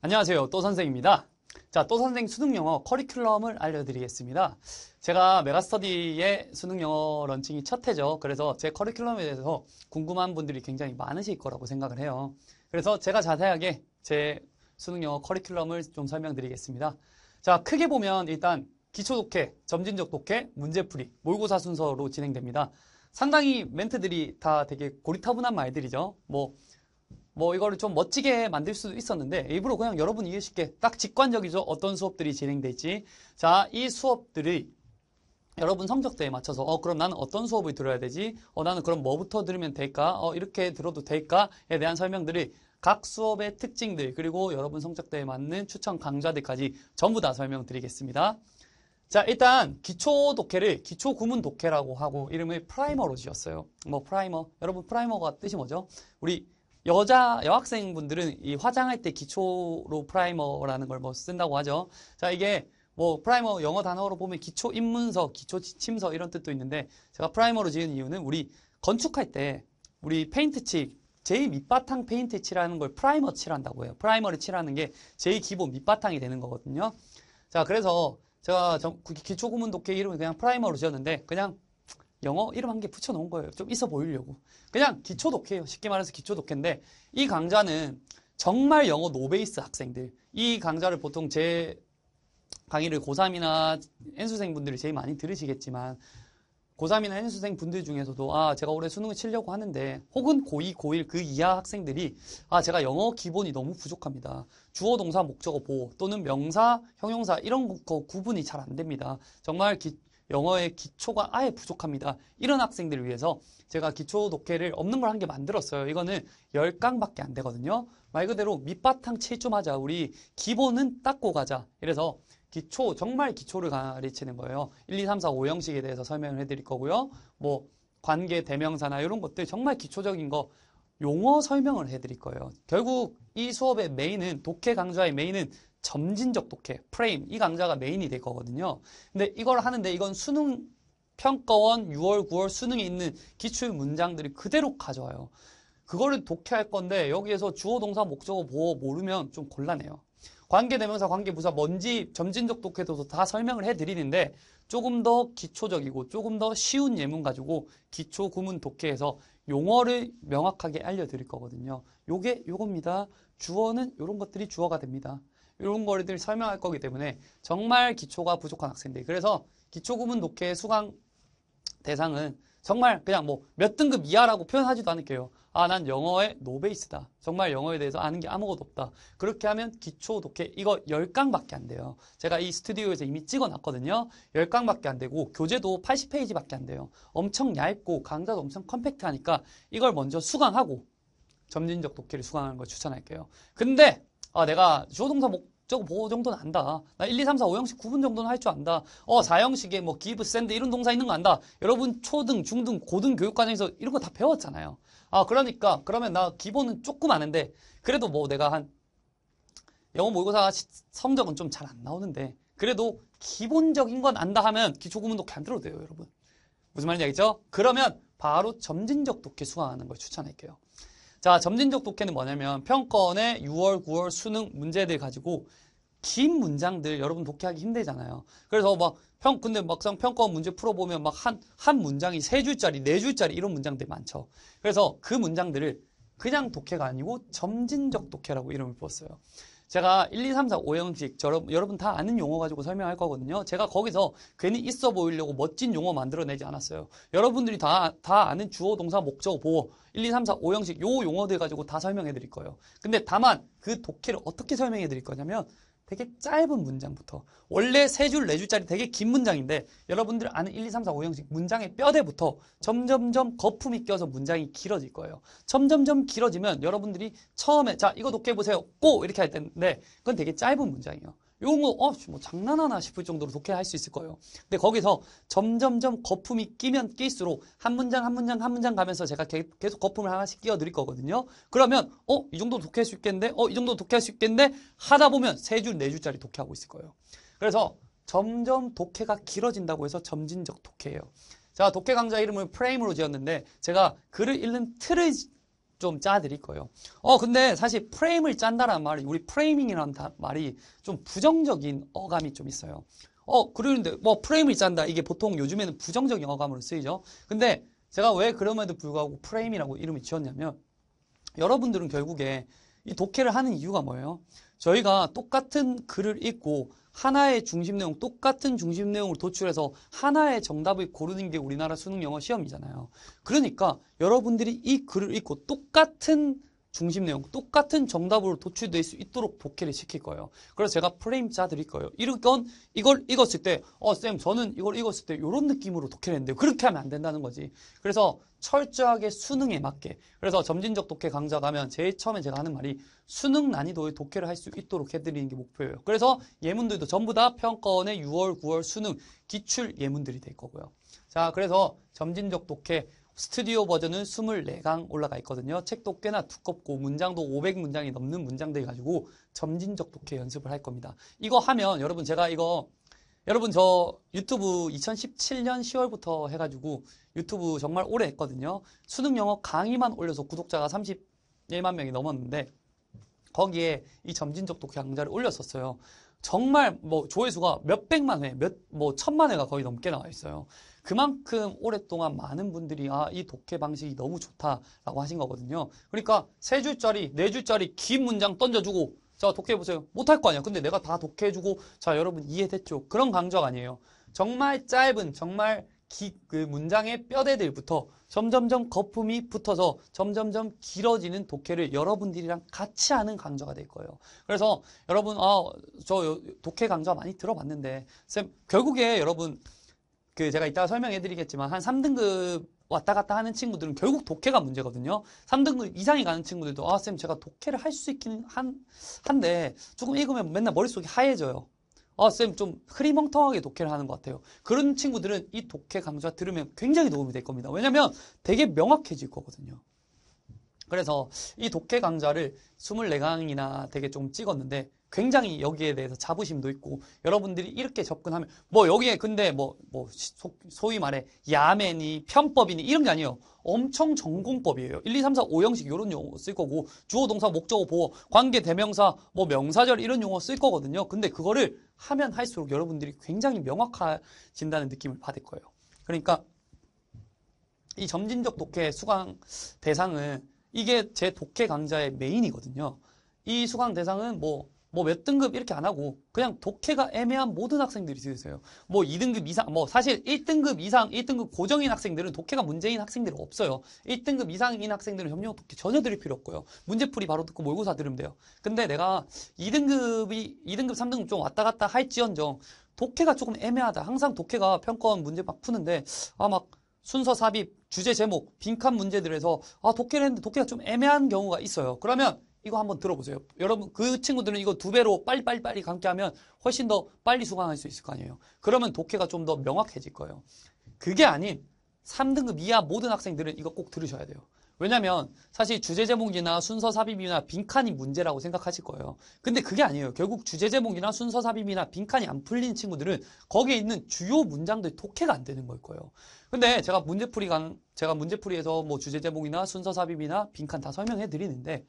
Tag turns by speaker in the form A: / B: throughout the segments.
A: 안녕하세요. 또 선생입니다. 자, 또 선생 수능 영어 커리큘럼을 알려드리겠습니다. 제가 메가스터디의 수능 영어 런칭이 첫 해죠. 그래서 제 커리큘럼에 대해서 궁금한 분들이 굉장히 많으실 거라고 생각을 해요. 그래서 제가 자세하게 제 수능 영어 커리큘럼을 좀 설명드리겠습니다. 자, 크게 보면 일단 기초 독해, 점진적 독해, 문제풀이, 모의고사 순서로 진행됩니다. 상당히 멘트들이 다 되게 고리타분한 말들이죠. 뭐뭐 이거를 좀 멋지게 만들 수도 있었는데 일부러 그냥 여러분 이해 쉽게 딱 직관적이죠. 어떤 수업들이 진행될지. 자, 이 수업들이 여러분 성적대에 맞춰서 어 그럼 나는 어떤 수업을 들어야 되지? 어 나는 그럼 뭐부터 들으면 될까? 어 이렇게 들어도 될까?에 대한 설명들이 각 수업의 특징들 그리고 여러분 성적대에 맞는 추천 강좌들까지 전부 다 설명드리겠습니다. 자 일단 기초 독해를 기초 구문 독해라고 하고 이름을 프라이머로 지었어요. 뭐 프라이머 여러분 프라이머가 뜻이 뭐죠? 우리 여자 여학생분들은 이 화장할 때 기초로 프라이머라는 걸 뭐 쓴다고 하죠. 자 이게 뭐 프라이머 영어 단어로 보면 기초 입문서, 기초 지침서 이런 뜻도 있는데 제가 프라이머로 지은 이유는 우리 건축할 때 우리 페인트 칠 제일 밑바탕 페인트 칠하는 걸 프라이머 칠한다고 해요. 프라이머를 칠하는 게 제일 기본 밑바탕이 되는 거거든요. 자 그래서 제가 기초 구문 독해 이름을 그냥 프라이머로 지었는데 그냥 영어 이름 한 개 붙여놓은 거예요. 좀 있어 보이려고. 그냥 기초 독해요 쉽게 말해서 기초 독해인데 이 강좌는 정말 영어 노베이스 학생들 이 강좌를 보통 제 강의를 고3이나 N수생분들이 제일 많이 들으시겠지만 고3이나 N수생 분들 중에서도 아 제가 올해 수능을 치려고 하는데 혹은 고2, 고1 그 이하 학생들이 아 제가 영어 기본이 너무 부족합니다. 주어, 동사, 목적어, 보호 또는 명사, 형용사 이런 거 구분이 잘 안 됩니다. 정말 기, 영어의 기초가 아예 부족합니다. 이런 학생들을 위해서 제가 기초 독해를 없는 걸 한 개 만들었어요. 이거는 10강밖에 안 되거든요. 말 그대로 밑바탕 칠 좀하자. 우리 기본은 닦고 가자. 이래서 기초, 정말 기초를 가르치는 거예요. 1, 2, 3, 4, 5형식에 대해서 설명을 해드릴 거고요. 뭐 관계, 대명사나 이런 것들 정말 기초적인 거 용어 설명을 해드릴 거예요. 결국 이 수업의 메인은, 독해 강좌의 메인은 점진적 독해, 프레임 이 강좌가 메인이 될 거거든요. 근데 이걸 하는데 이건 수능 평가원 6월, 9월 수능에 있는 기출 문장들이 그대로 가져와요. 그거를 독해할 건데 여기에서 주어, 동사, 목적어, 보어 모르면 좀 곤란해요. 관계대명사, 관계부사 뭔지 점진적 독해도 다 설명을 해드리는데 조금 더 기초적이고 조금 더 쉬운 예문 가지고 기초 구문 독해해서 용어를 명확하게 알려드릴 거거든요. 요게 요겁니다. 주어는 이런 것들이 주어가 됩니다. 이런 거를 리 설명할 거기 때문에 정말 기초가 부족한 학생들 그래서 기초구문 독해 수강 대상은 정말 그냥 뭐 몇 등급 이하라고 표현하지도 않을게요. 아, 난 영어의 노베이스다. 정말 영어에 대해서 아는 게 아무것도 없다. 그렇게 하면 기초 독해 이거 10강밖에 안 돼요. 제가 이 스튜디오에서 이미 찍어놨거든요. 10강밖에 안 되고 교재도 80페이지밖에 안 돼요. 엄청 얇고 강좌도 엄청 컴팩트하니까 이걸 먼저 수강하고 점진적 독해를 수강하는 걸 추천할게요. 근데 아, 내가 주어동사 목적 보호 정도는 안다. 나 1, 2, 3, 4, 5형식 구분 정도는 할 줄 안다. 어, 4형식에 뭐 give, 이런 동사 있는 거 안다. 여러분 초등, 중등, 고등 교육 과정에서 이런 거 다 배웠잖아요. 아, 그러니까 그러면 나 기본은 조금 아는데 그래도 뭐 내가 한 영어 모의고사 성적은 좀 잘 안 나오는데 그래도 기본적인 건 안다 하면 기초 구문도 안 들어도 돼요, 여러분. 무슨 말인지 알겠죠? 그러면 바로 점진적 독해 수강하는 걸 추천할게요. 자, 점진적 독해는 뭐냐면 평권의 6월, 9월 수능 문제들 가지고 긴 문장들 여러분 독해하기 힘들잖아요. 그래서 막 평, 근데 막상 평가 문제 풀어보면 막 한, 한 문장이 세 줄짜리, 네 줄짜리 이런 문장들 많죠. 그래서 그 문장들을 그냥 독해가 아니고 점진적 독해라고 이름을 부었어요. 제가 1, 2, 3, 4, 5형식 여러분 다 아는 용어 가지고 설명할 거거든요. 제가 거기서 괜히 있어 보이려고 멋진 용어 만들어내지 않았어요. 여러분들이 다, 다 아는 주어, 동사, 목적, 보호 1, 2, 3, 4, 5형식 요 용어들 가지고 다 설명해 드릴 거예요. 근데 다만 그 독해를 어떻게 설명해 드릴 거냐면 되게 짧은 문장부터 원래 세 줄, 네 줄짜리 되게 긴 문장인데 여러분들 아는 1, 2, 3, 4, 5형식 문장의 뼈대부터 점점점 거품이 껴서 문장이 길어질 거예요. 점점점 길어지면 여러분들이 처음에 자 이거 독해보세요. 고! 이렇게 할 텐데 그건 되게 짧은 문장이에요. 이런 거, 뭐, 어, 뭐 장난하나 싶을 정도로 독해할 수 있을 거예요. 근데 거기서 점점점 거품이 끼면 낄수록 한 문장 한 문장 한 문장 가면서 제가 계속 거품을 하나씩 끼워 드릴 거거든요. 그러면, 어, 이 정도 독해할 수 있겠는데? 어, 이 정도 독해할 수 있겠는데? 하다 보면 세 줄, 네 줄짜리 독해하고 있을 거예요. 그래서 점점 독해가 길어진다고 해서 점진적 독해예요. 자, 독해 강좌 이름을 프레임으로 지었는데 제가 글을 읽는 틀을 좀 짜드릴 거예요. 어, 근데 사실 프레임을 짠다라는 말이 우리 프레이밍이라는 말이 좀 부정적인 어감이 좀 있어요. 어, 그러는데 뭐 프레임을 짠다 이게 보통 요즘에는 부정적인 어감으로 쓰이죠. 근데 제가 왜 그럼에도 불구하고 프레임이라고 이름을 지었냐면 여러분들은 결국에 이 독해를 하는 이유가 뭐예요? 저희가 똑같은 글을 읽고 하나의 중심 내용, 똑같은 중심 내용을 도출해서 하나의 정답을 고르는 게 우리나라 수능 영어 시험이잖아요. 그러니까 여러분들이 이 글을 읽고 똑같은 중심 내용 똑같은 정답으로 도출될 수 있도록 복귀를 시킬 거예요. 그래서 제가 프레임 짜 드릴 거예요. 이건 이걸 읽었을 때, 어, 쌤, 저는 이걸 읽었을 때 이런 느낌으로 독해를 했는데 그렇게 하면 안 된다는 거지. 그래서 철저하게 수능에 맞게. 그래서 점진적 독해 강좌 가면 제일 처음에 제가 하는 말이 수능 난이도의 독해를 할 수 있도록 해드리는 게 목표예요. 그래서 예문들도 전부 다 평가원의 6월, 9월 수능 기출 예문들이 될 거고요. 자, 그래서 점진적 독해 스튜디오 버전은 24강 올라가 있거든요. 책도 꽤나 두껍고 문장도 500문장이 넘는 문장들 가지고 점진적 독해 연습을 할 겁니다. 이거 하면 여러분 제가 이거 여러분 저 유튜브 2017년 10월부터 해가지고 유튜브 정말 오래 했거든요. 수능 영어 강의만 올려서 구독자가 31만 명이 넘었는데 거기에 이 점진적 독해 강좌를 올렸었어요. 정말 뭐 조회수가 몇백만 회, 몇 뭐 천만 회가 거의 넘게 나와 있어요. 그만큼 오랫동안 많은 분들이 아, 이 독해 방식이 너무 좋다라고 하신 거거든요. 그러니까 세 줄짜리, 네 줄짜리 긴 문장 던져주고 자, 독해보세요 못할 거 아니야. 근데 내가 다 독해해주고 자, 여러분 이해됐죠? 그런 강좌가 아니에요. 정말 짧은, 정말 기, 그 문장의 뼈대들부터 점점점 거품이 붙어서 점점점 길어지는 독해를 여러분들이랑 같이 하는 강좌가 될 거예요. 그래서 여러분, 아, 저 독해 강좌 많이 들어봤는데, 쌤, 결국에 여러분, 그 제가 이따 설명해 드리겠지만 한 3등급 왔다 갔다 하는 친구들은 결국 독해가 문제거든요. 3등급 이상이 가는 친구들도 아, 쌤 제가 독해를 할 수 있긴 한, 한데 조금 읽으면 맨날 머릿속이 하얘져요. 아, 쌤 좀 흐리멍텅하게 독해를 하는 것 같아요. 그런 친구들은 이 독해 강좌 들으면 굉장히 도움이 될 겁니다. 왜냐면 되게 명확해질 거거든요. 그래서 이 독해 강좌를 24강이나 되게 좀 찍었는데 굉장히 여기에 대해서 자부심도 있고 여러분들이 이렇게 접근하면 뭐 여기에 근데 뭐, 뭐 소위 말해 야매니 편법이니 이런 게 아니에요. 엄청 전공법이에요. 1, 2, 3, 4, 5형식 이런 용어 쓸 거고 주어, 동사, 목적어, 보어, 관계, 대명사, 뭐 명사절 이런 용어 쓸 거거든요. 근데 그거를 하면 할수록 여러분들이 굉장히 명확해진다는 느낌을 받을 거예요. 그러니까 이 점진적 독해 수강 대상은 이게 제 독해 강좌의 메인이거든요. 이 수강 대상은 뭐 뭐몇 등급 이렇게 안 하고 그냥 독해가 애매한 모든 학생들이 되세요뭐 2등급 이상, 뭐 사실 1등급 이상, 1등급 고정인 학생들은 독해가 문제인 학생들은 없어요. 1등급 이상인 학생들은 협력 독해 전혀 드릴 필요 없고요. 문제풀이 바로 듣고 몰고사 들으면 돼요. 근데 내가 2등급이, 2등급, 3등급 좀 왔다 갔다 할지언정 독해가 조금 애매하다. 항상 독해가 평가원 문제 막 푸는데 아 막 순서 삽입, 주제 제목, 빈칸 문제들에서 아 독해를 했는데 독해가 좀 애매한 경우가 있어요. 그러면 이거 한번 들어보세요. 여러분 그 친구들은 이거 두 배로 빨리빨리 빨리 감기하면 훨씬 더 빨리 수강할 수 있을 거 아니에요. 그러면 독해가 좀 더 명확해질 거예요. 그게 아닌 3등급 이하 모든 학생들은 이거 꼭 들으셔야 돼요. 왜냐면 하 사실 주제 제목이나 순서 삽입이나 빈칸이 문제라고 생각하실 거예요. 근데 그게 아니에요. 결국 주제 제목이나 순서 삽입이나 빈칸이 안 풀린 친구들은 거기에 있는 주요 문장들 독해가 안 되는 걸 거예요. 근데 제가 문제풀이 강 제가 문제풀이에서 뭐 주제 제목이나 순서 삽입이나 빈칸 다 설명해 드리는데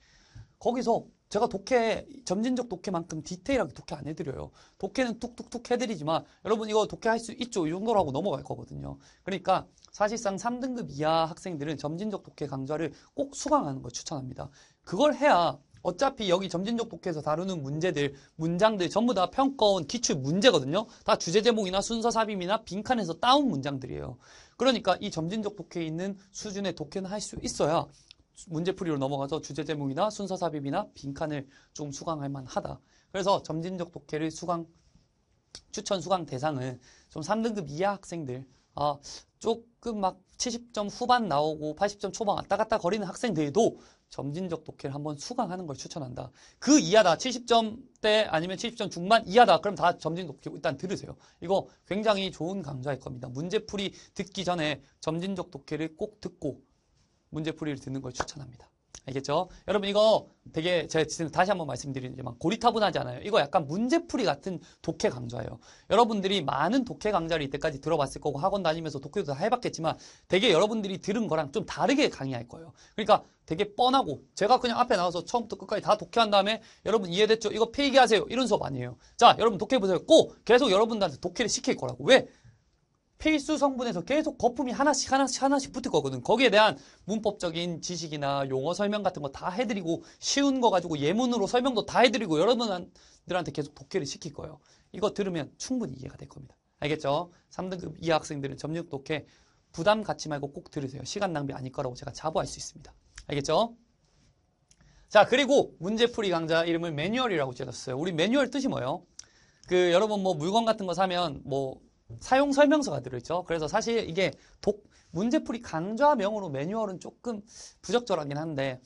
A: 거기서 제가 독해 점진적 독해만큼 디테일하게 독해 안 해드려요. 독해는 툭툭툭 해드리지만 여러분 이거 독해할 수 있죠? 이정도라고 넘어갈 거거든요. 그러니까 사실상 3등급 이하 학생들은 점진적 독해 강좌를 꼭 수강하는 걸 추천합니다. 그걸 해야 어차피 여기 점진적 독해에서 다루는 문제들, 문장들 전부 다 평가원 기출 문제거든요. 다 주제 제목이나 순서 삽입이나 빈칸에서 따온 문장들이에요. 그러니까 이 점진적 독해 있는 수준의 독해는 할 수 있어야 문제풀이로 넘어가서 주제 제목이나 순서 삽입이나 빈칸을 좀 수강할 만하다. 그래서 점진적 독해를 수강 추천 수강 대상은 좀 3등급 이하 학생들 아, 조금 막 70점 후반 나오고 80점 초반 왔다 갔다 거리는 학생들도 점진적 독해를 한번 수강하는 걸 추천한다. 그 이하다. 70점대 아니면 70점 중반 이하다. 그럼 다 점진적 독해 일단 들으세요. 이거 굉장히 좋은 강좌일 겁니다. 문제풀이 듣기 전에 점진적 독해를 꼭 듣고 문제풀이를 듣는 걸 추천합니다. 알겠죠? 여러분 이거 되게 제가 지금 다시 한번 말씀드리는지만 고리타분하잖아요. 이거 약간 문제풀이 같은 독해 강좌예요. 여러분들이 많은 독해 강좌를 이때까지 들어봤을 거고 학원 다니면서 독해도 다 해봤겠지만 되게 여러분들이 들은 거랑 좀 다르게 강의할 거예요. 그러니까 되게 뻔하고 제가 그냥 앞에 나와서 처음부터 끝까지 다 독해한 다음에 여러분 이해됐죠? 이거 폐기하세요 이런 수업 아니에요. 자 여러분 독해보세요. 꼭 계속 여러분들한테 독해를 시킬 거라고. 왜? 필수 성분에서 계속 거품이 하나씩 하나씩 하나씩 붙을 거거든. 거기에 대한 문법적인 지식이나 용어 설명 같은 거 다 해드리고 쉬운 거 가지고 예문으로 설명도 다 해드리고 여러분들한테 계속 독해를 시킬 거예요. 이거 들으면 충분히 이해가 될 겁니다. 알겠죠? 3등급 이하 학생들은 점력 독해 부담 갖지 말고 꼭 들으세요. 시간 낭비 아닐 거라고 제가 자부할 수 있습니다. 알겠죠? 자 그리고 문제풀이 강좌 이름을 매뉴얼이라고 지었어요. 우리 매뉴얼 뜻이 뭐예요? 그 여러분 뭐 물건 같은 거 사면 뭐 사용 설명서가 들어있죠. 그래서 사실 이게 독, 문제풀이 강좌명으로 매뉴얼은 조금 부적절하긴 한데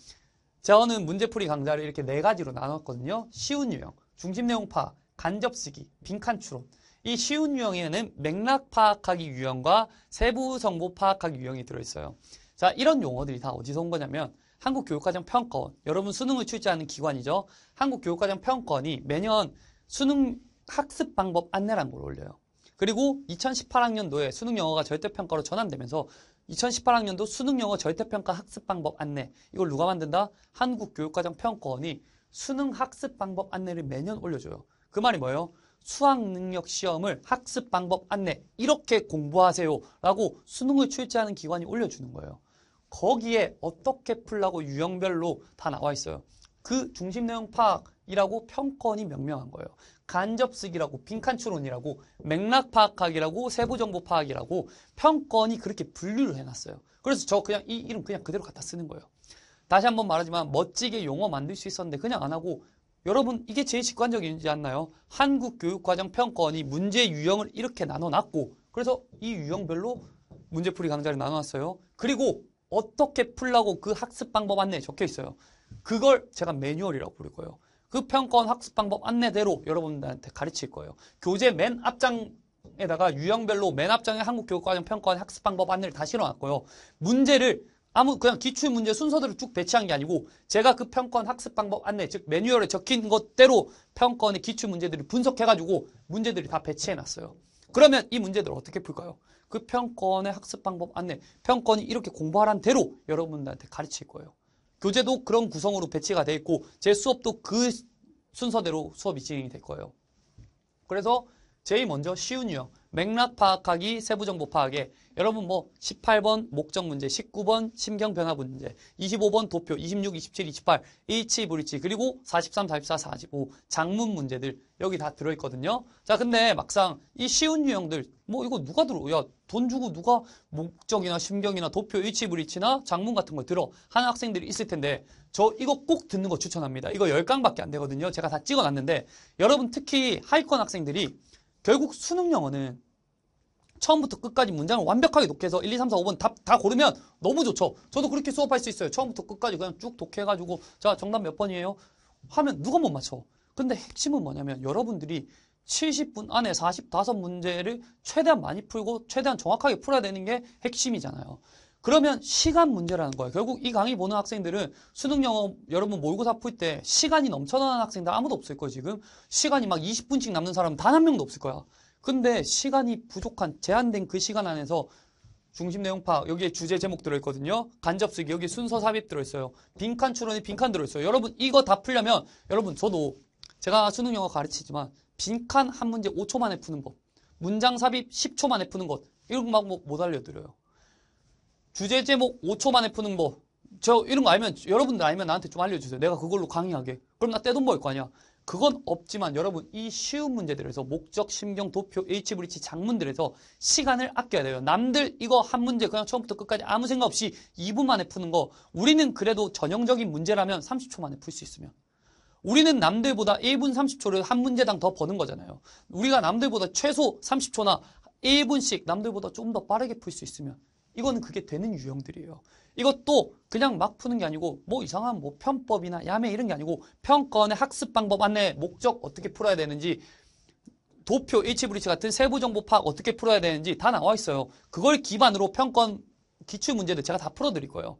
A: 저는 문제풀이 강좌를 이렇게 네 가지로 나눴거든요. 쉬운 유형, 중심 내용 파악, 간접 쓰기, 빈칸 추론. 이 쉬운 유형에는 맥락 파악하기 유형과 세부 정보 파악하기 유형이 들어있어요. 자, 이런 용어들이 다 어디서 온 거냐면 한국교육과정 평가원, 여러분 수능을 출제하는 기관이죠. 한국교육과정 평가원이 매년 수능 학습 방법 안내란 걸 올려요. 그리고 2018학년도에 수능 영어가 절대평가로 전환되면서 2018학년도 수능 영어 절대평가 학습 방법 안내 이걸 누가 만든다? 한국교육과정평가원이 수능 학습 방법 안내를 매년 올려줘요. 그 말이 뭐예요? 수학 능력 시험을 학습 방법 안내 이렇게 공부하세요 라고 수능을 출제하는 기관이 올려주는 거예요. 거기에 어떻게 풀라고 유형별로 다 나와 있어요. 그 중심 내용 파악이라고 평권이 명명한 거예요. 간접쓰기라고 빈칸 추론이라고 맥락 파악하기라고 세부 정보 파악이라고 평건이 그렇게 분류를 해놨어요. 그래서 저 그냥 이 이름 그냥 그대로 갖다 쓰는 거예요. 다시 한번 말하지만 멋지게 용어 만들 수 있었는데 그냥 안 하고 여러분 이게 제일 직관적이지 않나요? 한국 교육과정 평건이 문제 유형을 이렇게 나눠놨고 그래서 이 유형별로 문제풀이 강좌를 나눠놨어요. 그리고 어떻게 풀라고 그 학습 방법 안내에 적혀 있어요. 그걸 제가 매뉴얼이라고 부를 거예요. 그 평가원 학습 방법 안내대로 여러분들한테 가르칠 거예요. 교재 맨 앞장 에다가 유형별로 맨 앞장에 한국교육과정 평가원 학습 방법 안내를 다 실어놨고요. 문제를 아무 그냥 기출 문제 순서대로 쭉 배치한 게 아니고 제가 그 평가원 학습 방법 안내 즉 매뉴얼에 적힌 것대로 평가원의 기출 문제들을 분석해가지고 문제들이 다 배치해놨어요. 그러면 이 문제들을 어떻게 풀까요? 그평권의 학습 방법 안내 평권이 이렇게 공부하란 대로 여러분들한테 가르칠 거예요. 교재도 그런 구성으로 배치가 돼 있고 제 수업도 그 순서대로 수업이 진행이 될 거예요. 그래서 제일 먼저 쉬운 유형. 맥락 파악하기, 세부 정보 파악에 여러분 뭐 18번 목적 문제, 19번 심경 변화 문제, 25번 도표, 26, 27, 28, H 브릿지 그리고 43, 44, 45 장문 문제들 여기 다 들어 있거든요. 자, 근데 막상 이 쉬운 유형들 뭐 이거 누가 들어? 야, 돈 주고 누가 목적이나 심경이나 도표, H 브릿지나 장문 같은 걸 들어 하는 학생들이 있을 텐데 저 이거 꼭 듣는 거 추천합니다. 이거 10강밖에 안 되거든요. 제가 다 찍어 놨는데 여러분 특히 하위권 학생들이 결국 수능 영어는 처음부터 끝까지 문장을 완벽하게 독해서 1, 2, 3, 4, 5번 답 다 고르면 너무 좋죠. 저도 그렇게 수업할 수 있어요. 처음부터 끝까지 그냥 쭉 독해가지고 자 정답 몇 번이에요? 하면 누가 못 맞춰. 근데 핵심은 뭐냐면 여러분들이 70분 안에 45문제를 최대한 많이 풀고 최대한 정확하게 풀어야 되는 게 핵심이잖아요. 그러면 시간 문제라는 거예요. 결국 이 강의 보는 학생들은 수능 영어 여러분 모의고사 풀 때 시간이 넘쳐나는 학생들 아무도 없을 거예요. 지금 시간이 막 20분씩 남는 사람 단 한 명도 없을 거야. 근데 시간이 부족한 제한된 그 시간 안에서 중심 내용 파악 여기에 주제 제목 들어있거든요. 간접 쓰기 여기 순서 삽입 들어있어요. 빈칸 추론이 빈칸 들어있어요. 여러분 이거 다 풀려면 여러분 저도 제가 수능 영어 가르치지만 빈칸 한 문제 5초 만에 푸는 법 문장 삽입 10초 만에 푸는 것 이런 거막못 뭐, 알려드려요. 주제 제목 5초 만에 푸는 거. 저 이런 거 알면 여러분들 알면 나한테 좀 알려주세요. 내가 그걸로 강의하게. 그럼 나 떼돈 벌 거 아니야. 그건 없지만 여러분 이 쉬운 문제들에서 목적, 심경, 도표, H 브릿지 장문들에서 시간을 아껴야 돼요. 남들 이거 한 문제 그냥 처음부터 끝까지 아무 생각 없이 2분 만에 푸는 거 우리는 그래도 전형적인 문제라면 30초 만에 풀 수 있으면 우리는 남들보다 1분 30초를 한 문제당 더 버는 거잖아요. 우리가 남들보다 최소 30초나 1분씩 남들보다 좀 더 빠르게 풀 수 있으면 이거는 그게 되는 유형들이에요. 이것도 그냥 막 푸는 게 아니고 뭐 이상한 뭐 편법이나 야매 이런 게 아니고 평권의 학습 방법 안내, 목적 어떻게 풀어야 되는지 도표, 일치 브리치 같은 세부 정보 파악 어떻게 풀어야 되는지 다 나와 있어요. 그걸 기반으로 평권 기출 문제들 제가 다 풀어 드릴 거예요.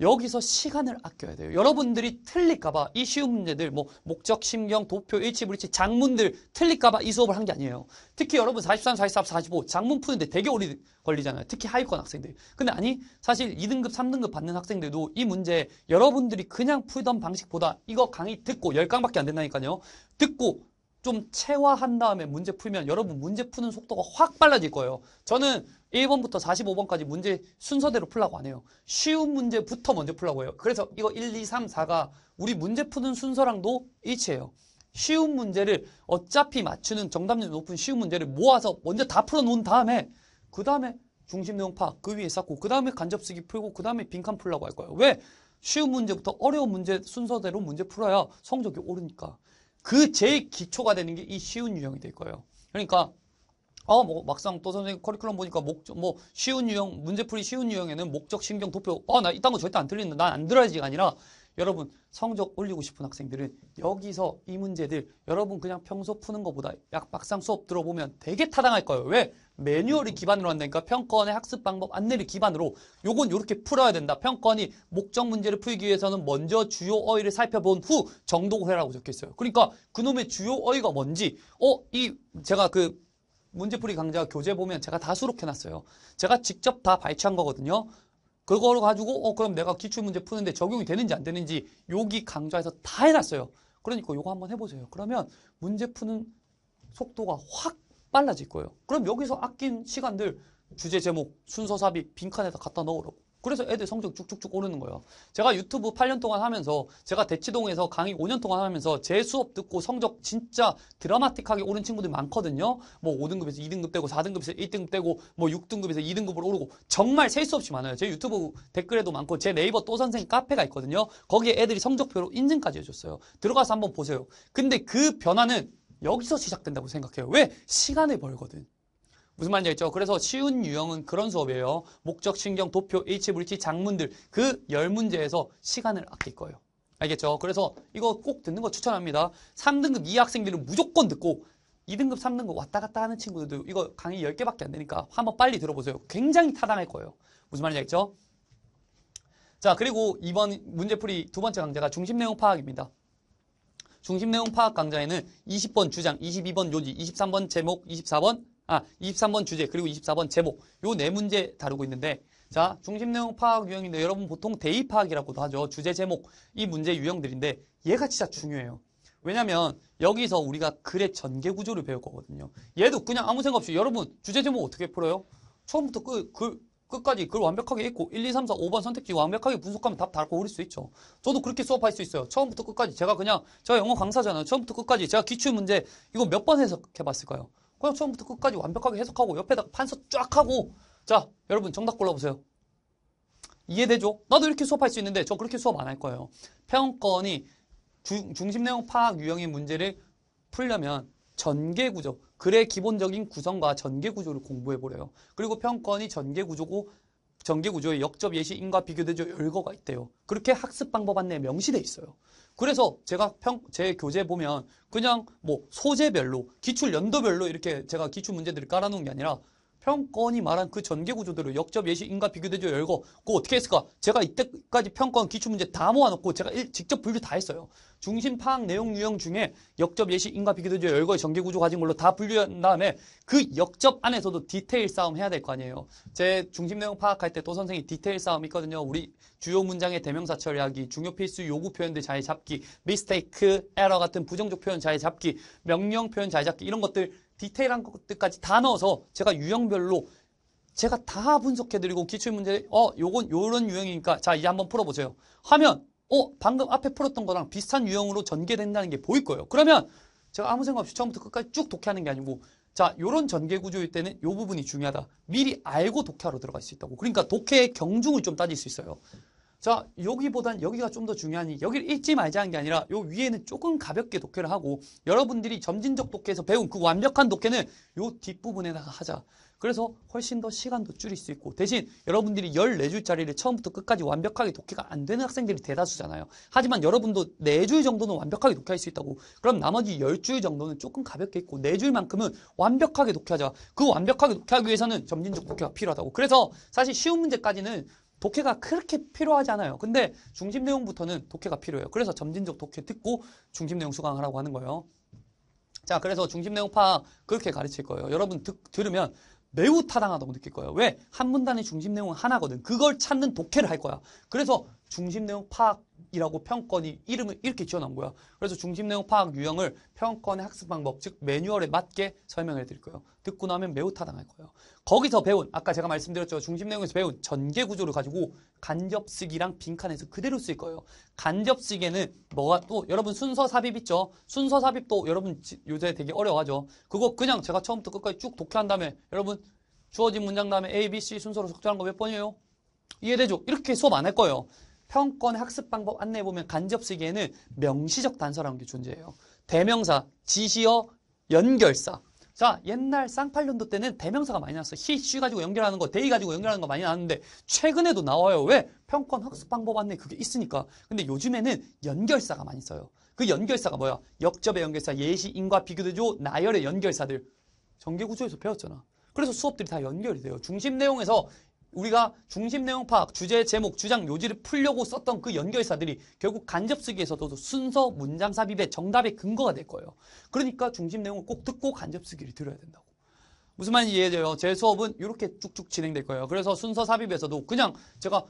A: 여기서 시간을 아껴야 돼요. 여러분들이 틀릴까봐 이 쉬운 문제들, 뭐 목적, 심경, 도표, 일치, 불일치, 장문들 틀릴까봐 이 수업을 한 게 아니에요. 특히 여러분 43, 43, 45 장문 푸는데 되게 오래 걸리잖아요. 특히 하위권 학생들. 근데 아니 사실 2등급, 3등급 받는 학생들도 이 문제 여러분들이 그냥 풀던 방식보다 이거 강의 듣고 10강밖에 안 된다니까요. 듣고 좀 체화한 다음에 문제 풀면 여러분 문제 푸는 속도가 확 빨라질 거예요. 저는 1번부터 45번까지 문제 순서대로 풀라고 안 해요. 쉬운 문제부터 먼저 풀라고 해요. 그래서 이거 1, 2, 3, 4가 우리 문제 푸는 순서랑도 일치해요. 쉬운 문제를 어차피 맞추는 정답률 높은 쉬운 문제를 모아서 먼저 다 풀어놓은 다음에 그 다음에 중심 내용 파악 그 위에 쌓고 그 다음에 간접쓰기 풀고 그 다음에 빈칸 풀라고 할 거예요. 왜? 쉬운 문제부터 어려운 문제 순서대로 문제 풀어야 성적이 오르니까 그 제일 기초가 되는 게 이 쉬운 유형이 될 거예요. 그러니까 어, 뭐 막상 또 선생님 커리큘럼 보니까 목적 뭐 쉬운 유형 문제풀이 쉬운 유형에는 목적 신경 도표 어나 아, 이딴 거 절대 안틀리는데난 안 들어야지가 아니라 여러분 성적 올리고 싶은 학생들은 여기서 이 문제들 여러분 그냥 평소 푸는 것보다 약 막상 수업 들어보면 되게 타당할 거예요. 왜? 매뉴얼이 기반으로 한다니까 평권의 학습 방법 안내를 기반으로 요건 요렇게 풀어야 된다. 평권이 목적 문제를 풀기 위해서는 먼저 주요 어휘를 살펴본 후 정독을 해라고 적혀 있어요. 그러니까 그놈의 주요 어휘가 뭔지 어 이 제가 그 문제풀이 강좌 교재 보면 제가 다 수록해놨어요. 제가 직접 다 발췌한 거거든요. 그걸 가지고 어 그럼 내가 기출문제 푸는데 적용이 되는지 안 되는지 여기 강좌에서 다 해놨어요. 그러니까 요거 한번 해보세요. 그러면 문제 푸는 속도가 확 빨라질 거예요. 그럼 여기서 아낀 시간들 주제 제목 순서 삽입 빈칸에다 갖다 넣으라고. 그래서 애들 성적 쭉쭉쭉 오르는 거예요. 제가 유튜브 8년 동안 하면서 제가 대치동에서 강의 5년 동안 하면서 제 수업 듣고 성적 진짜 드라마틱하게 오른 친구들이 많거든요. 뭐 5등급에서 2등급 되고 4등급에서 1등급 되고 뭐 6등급에서 2등급으로 오르고 정말 셀 수 없이 많아요. 제 유튜브 댓글에도 많고 제 네이버 또 선생 카페가 있거든요. 거기에 애들이 성적표로 인증까지 해줬어요. 들어가서 한번 보세요. 근데 그 변화는 여기서 시작된다고 생각해요. 왜? 시간을 벌거든. 무슨 말인지 알죠? 그래서 쉬운 유형은 그런 수업이에요. 목적, 신경, 도표, H, 물질, 장문들 그 열문제에서 시간을 아낄 거예요. 알겠죠? 그래서 이거 꼭 듣는 거 추천합니다. 3등급 2 학생들은 무조건 듣고 2등급, 3등급 왔다 갔다 하는 친구들도 이거 강의 10개밖에 안 되니까 한번 빨리 들어보세요. 굉장히 타당할 거예요. 무슨 말인지 알죠? 자, 그리고 이번 문제풀이 두 번째 강좌가 중심 내용 파악입니다. 중심 내용 파악 강좌에는 20번 주장, 22번 요지, 23번 제목, 24번 아, 23번 주제 그리고 24번 제목 요 네 문제 다루고 있는데 자 중심 내용 파악 유형인데 여러분 보통 대입 파악이라고도 하죠 주제 제목 이 문제 유형들인데 얘가 진짜 중요해요 왜냐면 여기서 우리가 글의 전개 구조를 배울 거거든요 얘도 그냥 아무 생각 없이 여러분 주제 제목 어떻게 풀어요? 처음부터 끝, 그, 글, 그, 끝까지 글 완벽하게 읽고 1, 2, 3, 4, 5번 선택지 완벽하게 분석하면 답다고 오릴 수 있죠. 저도 그렇게 수업할 수 있어요. 처음부터 끝까지 제가 그냥 제가 영어 강사잖아요. 처음부터 끝까지 제가 기출 문제 이거 몇 번 해석해 봤을까요? 그냥 처음부터 끝까지 완벽하게 해석하고 옆에다가 판서 쫙 하고 자 여러분 정답 골라보세요. 이해되죠? 나도 이렇게 수업할 수 있는데 저 그렇게 수업 안 할 거예요. 평건이 중심 내용 파악 유형의 문제를 풀려면 전개구조, 글의 기본적인 구성과 전개구조를 공부해보래요. 그리고 평건이 전개구조고 전개구조의 역접 예시 인과 비교대조 열거가 있대요. 그렇게 학습 방법 안내에 명시돼 있어요. 그래서 제가 평, 제 교재 보면 그냥 뭐 소재별로 기출 연도별로 이렇게 제가 기출 문제들을 깔아놓은 게 아니라 평권이 말한 그 전개구조대로 역접 예시 인과 비교대조 열고 그거 어떻게 했을까? 제가 이때까지 평권 기출문제 다 모아놓고 제가 일, 직접 분류 다 했어요. 중심 파악 내용 유형 중에 역접 예시 인과 비교대조 열거의 전개구조 가진 걸로 다 분류한 다음에 그 역접 안에서도 디테일 싸움 해야 될 거 아니에요. 제 중심 내용 파악할 때 또 선생님 디테일 싸움 있거든요. 우리 주요 문장의 대명사 처리하기, 중요 필수 요구 표현들 잘 잡기, 미스테이크, 에러 같은 부정적 표현 잘 잡기, 명령 표현 잘 잡기 이런 것들 디테일한 것들까지 다 넣어서 제가 유형별로 제가 다 분석해드리고 기출문제 어 요건 요런 유형이니까 자 이제 한번 풀어보세요 하면 어 방금 앞에 풀었던 거랑 비슷한 유형으로 전개된다는 게 보일 거예요 그러면 제가 아무 생각 없이 처음부터 끝까지 쭉 독해하는 게 아니고 자 요런 전개 구조일 때는 요 부분이 중요하다 미리 알고 독해하러 들어갈 수 있다고 그러니까 독해의 경중을 좀 따질 수 있어요 자, 여기보단 여기가 좀 더 중요하니 여기를 읽지 말자 한게 아니라 요 위에는 조금 가볍게 독해를 하고 여러분들이 점진적 독해에서 배운 그 완벽한 독해는 요 뒷부분에다가 하자. 그래서 훨씬 더 시간도 줄일 수 있고 대신 여러분들이 14줄짜리를 처음부터 끝까지 완벽하게 독해가 안 되는 학생들이 대다수잖아요. 하지만 여러분도 4줄 정도는 완벽하게 독해할 수 있다고 그럼 나머지 10줄 정도는 조금 가볍게 있고 4줄만큼은 완벽하게 독해하자. 그 완벽하게 독해하기 위해서는 점진적 독해가 필요하다고. 그래서 사실 쉬운 문제까지는 독해가 그렇게 필요하지 않아요. 근데 중심 내용부터는 독해가 필요해요. 그래서 점진적 독해 듣고 중심 내용 수강하라고 하는 거예요. 자, 그래서 중심 내용 파악 그렇게 가르칠 거예요. 여러분 듣, 들으면 매우 타당하다고 느낄 거예요. 왜? 한 문단의 중심 내용은 하나거든. 그걸 찾는 독해를 할 거야. 그래서 중심 내용 파악 이라고 평권이 이름을 이렇게 지어놓은 거야. 그래서 중심 내용 파악 유형을 평권의 학습 방법, 즉 매뉴얼에 맞게 설명해 드릴 거예요. 듣고 나면 매우 타당할 거예요. 거기서 배운, 아까 제가 말씀드렸죠. 중심 내용에서 배운 전개 구조를 가지고 간접쓰기랑 빈칸에서 그대로 쓸 거예요. 간접쓰기에는 뭐가 또 여러분 순서 삽입 있죠. 순서 삽입도 여러분 요새 되게 어려워하죠. 그거 그냥 제가 처음부터 끝까지 쭉 독해한 다음에 여러분 주어진 문장 다음에 A, B, C 순서로 적절한 거 몇 번이에요? 이해되죠? 이렇게 수업 안 할 거예요. 평권 학습 방법 안내해 보면 간접쓰기에는 명시적 단서라는 게 존재해요. 대명사, 지시어, 연결사. 자, 옛날 쌍팔년도 때는 대명사가 많이 나왔어. 히, 쉬 가지고 연결하는 거, 데이 가지고 연결하는 거 많이 나왔는데 최근에도 나와요. 왜? 평권 학습 방법 안내 그게 있으니까. 근데 요즘에는 연결사가 많이 써요. 그 연결사가 뭐야? 역접의 연결사, 예시, 인과, 비교대조, 나열의 연결사들. 전개구조에서 배웠잖아. 그래서 수업들이 다 연결이 돼요. 중심 내용에서 우리가 중심 내용 파악, 주제, 제목, 주장, 요지를 풀려고 썼던 그 연결사들이 결국 간접쓰기에서도 순서, 문장 삽입의 정답의 근거가 될 거예요. 그러니까 중심 내용을 꼭 듣고 간접쓰기를 들어야 된다고. 무슨 말인지 이해돼요? 제 수업은 이렇게 쭉쭉 진행될 거예요. 그래서 순서 삽입에서도 그냥 제가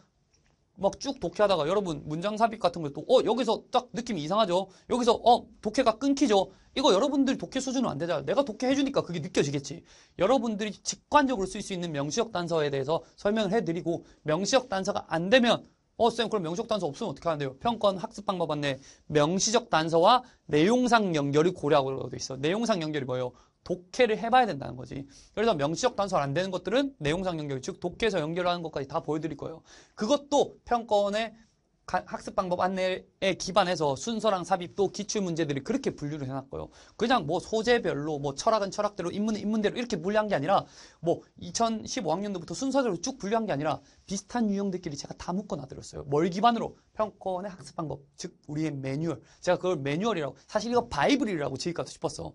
A: 막쭉 독해하다가 여러분 문장 삽입 같은 것도 어 여기서 딱 느낌이 이상하죠 여기서 어 독해가 끊기죠 이거 여러분들 독해 수준은 안 되잖아 내가 독해 해주니까 그게 느껴지겠지 여러분들이 직관적으로 쓸 수 있는 명시적 단서에 대해서 설명을 해드리고 명시적 단서가 안 되면 어, 쌤, 그럼 명시적 단서 없으면 어떻게 하는데요? 평권 학습 방법 안내. 명시적 단서와 내용상 연결이 고려하고 되어 있어. 내용상 연결이 뭐예요? 독해를 해봐야 된다는 거지. 그래서 명시적 단서 안 되는 것들은 내용상 연결, 즉 독해에서 연결하는 것까지 다 보여드릴 거예요. 그것도 평권의 학습 방법 안내에 기반해서 순서랑 삽입도 기출 문제들이 그렇게 분류를 해놨고요. 그냥 뭐 소재별로 뭐 철학은 철학대로 인문은 인문대로 이렇게 분류한 게 아니라 뭐 2015학년도부터 순서대로 쭉 분류한 게 아니라 비슷한 유형들끼리 제가 다 묶어놔드렸어요. 뭘 기반으로 평권의 학습 방법 즉 우리의 매뉴얼 제가 그걸 매뉴얼이라고 사실 이거 바이블이라고 지을까 싶었어.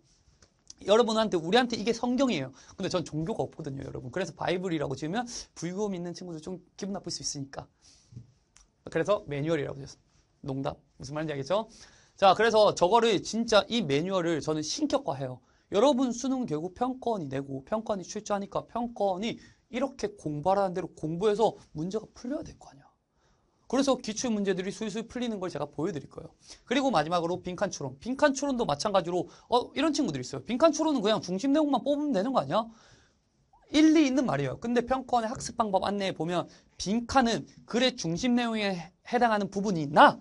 A: 여러분한테 우리한테 이게 성경이에요. 근데 전 종교가 없거든요, 여러분. 그래서 바이블이라고 지으면 불교 믿는 친구들 좀 기분 나쁠 수 있으니까. 그래서 매뉴얼이라고 지었습니 농담. 무슨 말인지 알겠죠? 자, 그래서 저거를 진짜 이 매뉴얼을 저는 신격화해요. 여러분 수능 결국 평권이 내고 평권이 출제하니까 평권이 이렇게 공부하라는 대로 공부해서 문제가 풀려야 될 거 아니에요. 그래서 기출 문제들이 슬슬 풀리는 걸 제가 보여드릴 거예요. 그리고 마지막으로 빈칸 추론. 빈칸 추론도 마찬가지로 어 이런 친구들이 있어요. 빈칸 추론은 그냥 중심 내용만 뽑으면 되는 거 아니야? 일리 있는 말이에요. 근데 평권의 학습 방법 안내에 보면 빈칸은 글의 중심 내용에 해당하는 부분이나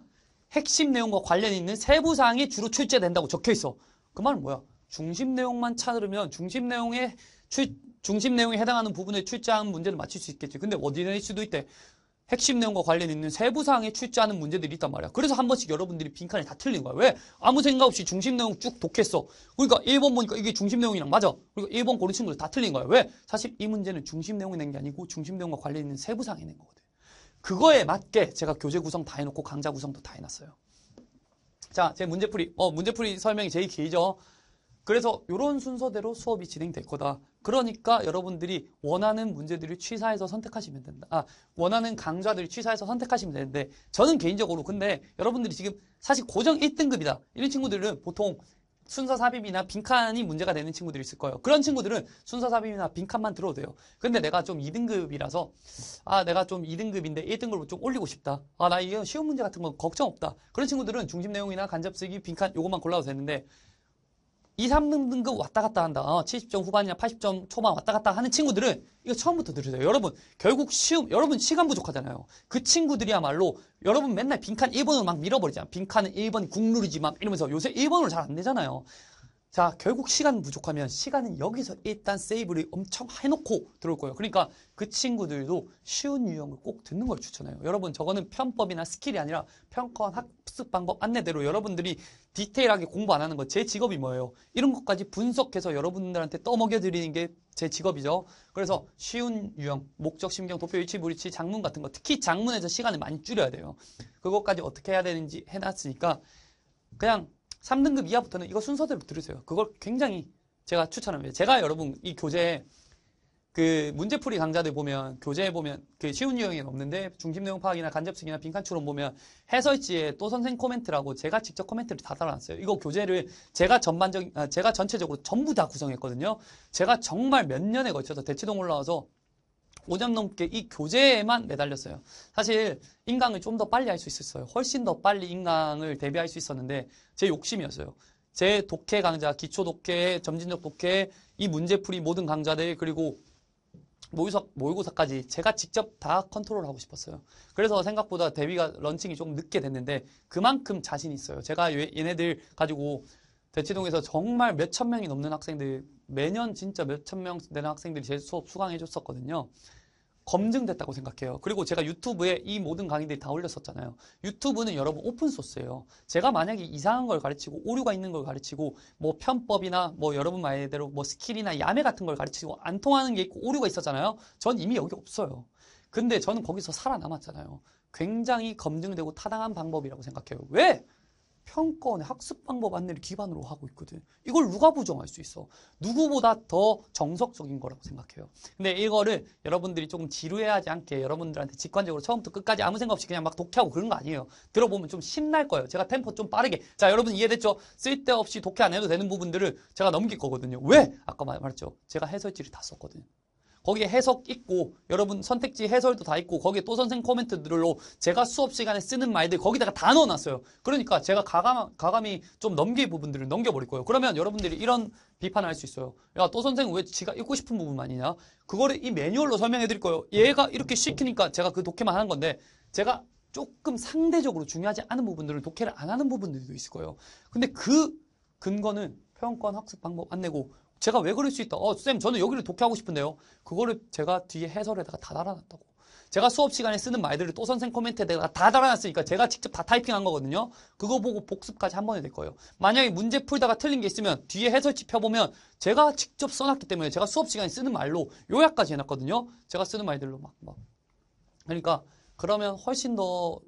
A: 핵심 내용과 관련 있는 세부 사항이 주로 출제된다고 적혀 있어. 그 말은 뭐야? 중심 내용만 찾으면 중심 내용에 출, 중심 내용에 해당하는 부분에 출제한 문제를 맞출 수 있겠지. 근데 어디에 수도 있대. 핵심 내용과 관련 있는 세부 사항에 출제하는 문제들이 있단 말이야. 그래서 한 번씩 여러분들이 빈칸에 다 틀린 거야. 왜? 아무 생각 없이 중심 내용 쭉 독했어. 그러니까 1번 보니까 이게 중심 내용이랑 맞아. 그리고 1번 고른 친구들 다 틀린 거야. 왜? 사실 이 문제는 중심 내용이 낸 게 아니고 중심 내용과 관련 있는 세부 사항이 낸 거거든. 그거에 맞게 제가 교재 구성 다 해놓고 강좌 구성도 다 해놨어요. 자, 제 문제풀이. 어, 문제풀이 설명이 제일 길죠? 그래서 이런 순서대로 수업이 진행될 거다. 그러니까 여러분들이 원하는 문제들을 취사해서 선택하시면 된다. 아, 원하는 강좌들을 취사해서 선택하시면 되는데 저는 개인적으로 근데 여러분들이 지금 사실 고정 1등급이다. 이런 친구들은 보통 순서 삽입이나 빈칸이 문제가 되는 친구들이 있을 거예요. 그런 친구들은 순서 삽입이나 빈칸만 들어도 돼요. 근데 내가 좀 2등급이라서 아 내가 좀 2등급인데 1등급으로 좀 올리고 싶다. 아나 이거 쉬운 문제 같은 건 걱정 없다. 그런 친구들은 중심 내용이나 간접 쓰기 빈칸 요것만 골라도 되는데 2, 3등급 왔다 갔다 한다. 70점 어, 후반이나 80점 초반 왔다 갔다 하는 친구들은 이거 처음부터 들으세요. 여러분, 결국 시험, 여러분 시간 부족하잖아요. 그 친구들이야말로 여러분 맨날 빈칸 1번으로 막 밀어버리잖아. 빈칸은 1번 국룰이지 만 이러면서 요새 1번으로 잘안 되잖아요. 자 결국 시간 부족하면 시간은 여기서 일단 세이브를 엄청 해놓고 들어올 거예요 그러니까 그 친구들도 쉬운 유형을 꼭 듣는 걸 추천해요 여러분 저거는 편법이나 스킬이 아니라 평가원 학습 방법 안내대로 여러분들이 디테일하게 공부 안 하는 거 제 직업이 뭐예요 이런 것까지 분석해서 여러분들한테 떠먹여 드리는 게 제 직업이죠 그래서 쉬운 유형 목적 심경 도표 일치 무리치 장문 같은 거 특히 장문에서 시간을 많이 줄여야 돼요 그것까지 어떻게 해야 되는지 해놨으니까 그냥 3등급 이하부터는 이거 순서대로 들으세요. 그걸 굉장히 제가 추천합니다. 제가 여러분 이 교재 그 문제풀이 강좌들 보면 교재에 보면 그 쉬운 유형에는 없는데 중심 내용 파악이나 간접식이나 빈칸 추론 보면 해설지에 또 선생 코멘트라고 제가 직접 코멘트를 다 달아놨어요. 이거 교재를 제가 전반적 아, 제가 전체적으로 전부 다 구성했거든요. 제가 정말 몇 년에 걸쳐서 대치동 올라와서 5년 넘게 이 교재에만 매달렸어요. 사실 인강을 좀 더 빨리 할 수 있었어요. 훨씬 더 빨리 인강을 대비할 수 있었는데 제 욕심이었어요. 제 독해 강좌, 기초 독해, 점진적 독해, 이 문제풀이 모든 강좌들 그리고 모의사, 모의고사까지 제가 직접 다 컨트롤하고 싶었어요. 그래서 생각보다 데뷔가 런칭이 조금 늦게 됐는데 그만큼 자신 있어요. 제가 얘네들 가지고 대치동에서 정말 몇천 명이 넘는 학생들 매년 진짜 몇천명 되는 학생들이 제 수업 수강해 줬었거든요. 검증됐다고 생각해요. 그리고 제가 유튜브에 이 모든 강의들이 다 올렸었잖아요. 유튜브는 여러분 오픈소스예요. 제가 만약에 이상한 걸 가르치고 오류가 있는 걸 가르치고 뭐 편법이나 뭐 여러분 말대로 뭐 스킬이나 야매 같은 걸 가르치고 안 통하는 게 있고 오류가 있었잖아요. 전 이미 여기 없어요. 근데 저는 거기서 살아남았잖아요. 굉장히 검증되고 타당한 방법이라고 생각해요. 왜? 평가원의 학습 방법 안내를 기반으로 하고 있거든. 이걸 누가 부정할 수 있어? 누구보다 더 정석적인 거라고 생각해요. 근데 이거를 여러분들이 조금 지루해하지 않게 여러분들한테 직관적으로 처음부터 끝까지 아무 생각 없이 그냥 막 독해하고 그런 거 아니에요. 들어보면 좀 신날 거예요. 제가 템포 좀 빠르게. 자, 여러분 이해됐죠? 쓸데없이 독해 안 해도 되는 부분들을 제가 넘길 거거든요. 왜? 아까 말했죠. 제가 해설지를 다 썼거든요. 거기에 해석 있고 여러분 선택지 해설도 다 있고 거기에 또 선생 코멘트들로 제가 수업 시간에 쓰는 말들 거기다가 다 넣어놨어요. 그러니까 제가 가감, 가감이 좀 넘길 부분들을 넘겨버릴 거예요. 그러면 여러분들이 이런 비판을 할 수 있어요. 야, 또 선생 왜 지가 읽고 싶은 부분만이냐? 그거를 이 매뉴얼로 설명해 드릴 거예요. 얘가 이렇게 시키니까 제가 그 독해만 하는 건데 제가 조금 상대적으로 중요하지 않은 부분들을 독해를 안 하는 부분들도 있을 거예요. 근데 그 근거는 평권 학습 방법 안내고 제가 왜 그럴 수 있다. 어, 쌤, 저는 여기를 독해하고 싶은데요. 그거를 제가 뒤에 해설에다가 다 달아놨다고. 제가 수업 시간에 쓰는 말들을 또 선생 코멘트에다가 다 달아놨으니까 제가 직접 다 타이핑한 거거든요. 그거 보고 복습까지 한 번에 될 거예요. 만약에 문제 풀다가 틀린 게 있으면 뒤에 해설지 펴보면 제가 직접 써놨기 때문에 제가 수업 시간에 쓰는 말로 요약까지 해놨거든요. 제가 쓰는 말들로 막, 막. 그러니까 그러면 훨씬 더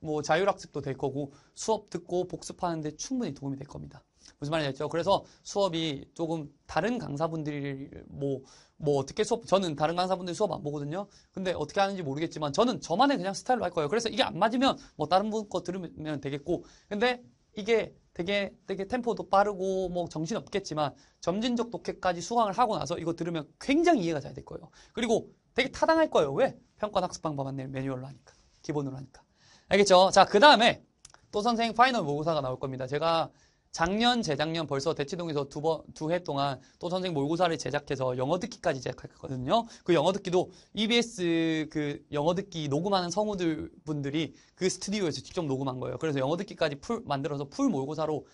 A: 뭐 자율학습도 될 거고 수업 듣고 복습하는데 충분히 도움이 될 겁니다. 무슨 말이냐죠 그래서 수업이 조금 다른 강사분들이 뭐, 뭐 어떻게 수업, 저는 다른 강사분들 이 수업 안 보거든요. 근데 어떻게 하는지 모르겠지만 저는 저만의 그냥 스타일로 할 거예요. 그래서 이게 안 맞으면 뭐 다른 분 거 들으면 되겠고. 근데 이게 되게 되게 템포도 빠르고 뭐 정신 없겠지만 점진적 독해까지 수강을 하고 나서 이거 들으면 굉장히 이해가 잘 될 거예요. 그리고 되게 타당할 거예요. 왜? 평가 학습 방법만 안 매뉴얼로 하니까. 기본으로 하니까. 알겠죠? 자, 그 다음에 또 선생님 파이널 모의고사가 나올 겁니다. 제가 작년, 재작년 벌써 대치동에서 두 번, 두 해 동안 또 선생님 몰고사를 제작해서 영어 듣기까지 제작했거든요. 그 영어 듣기도 EBS 그 영어 듣기 녹음하는 성우들 분들이 그 스튜디오에서 직접 녹음한 거예요. 그래서 영어 듣기까지 풀, 만들어서 풀 몰고사로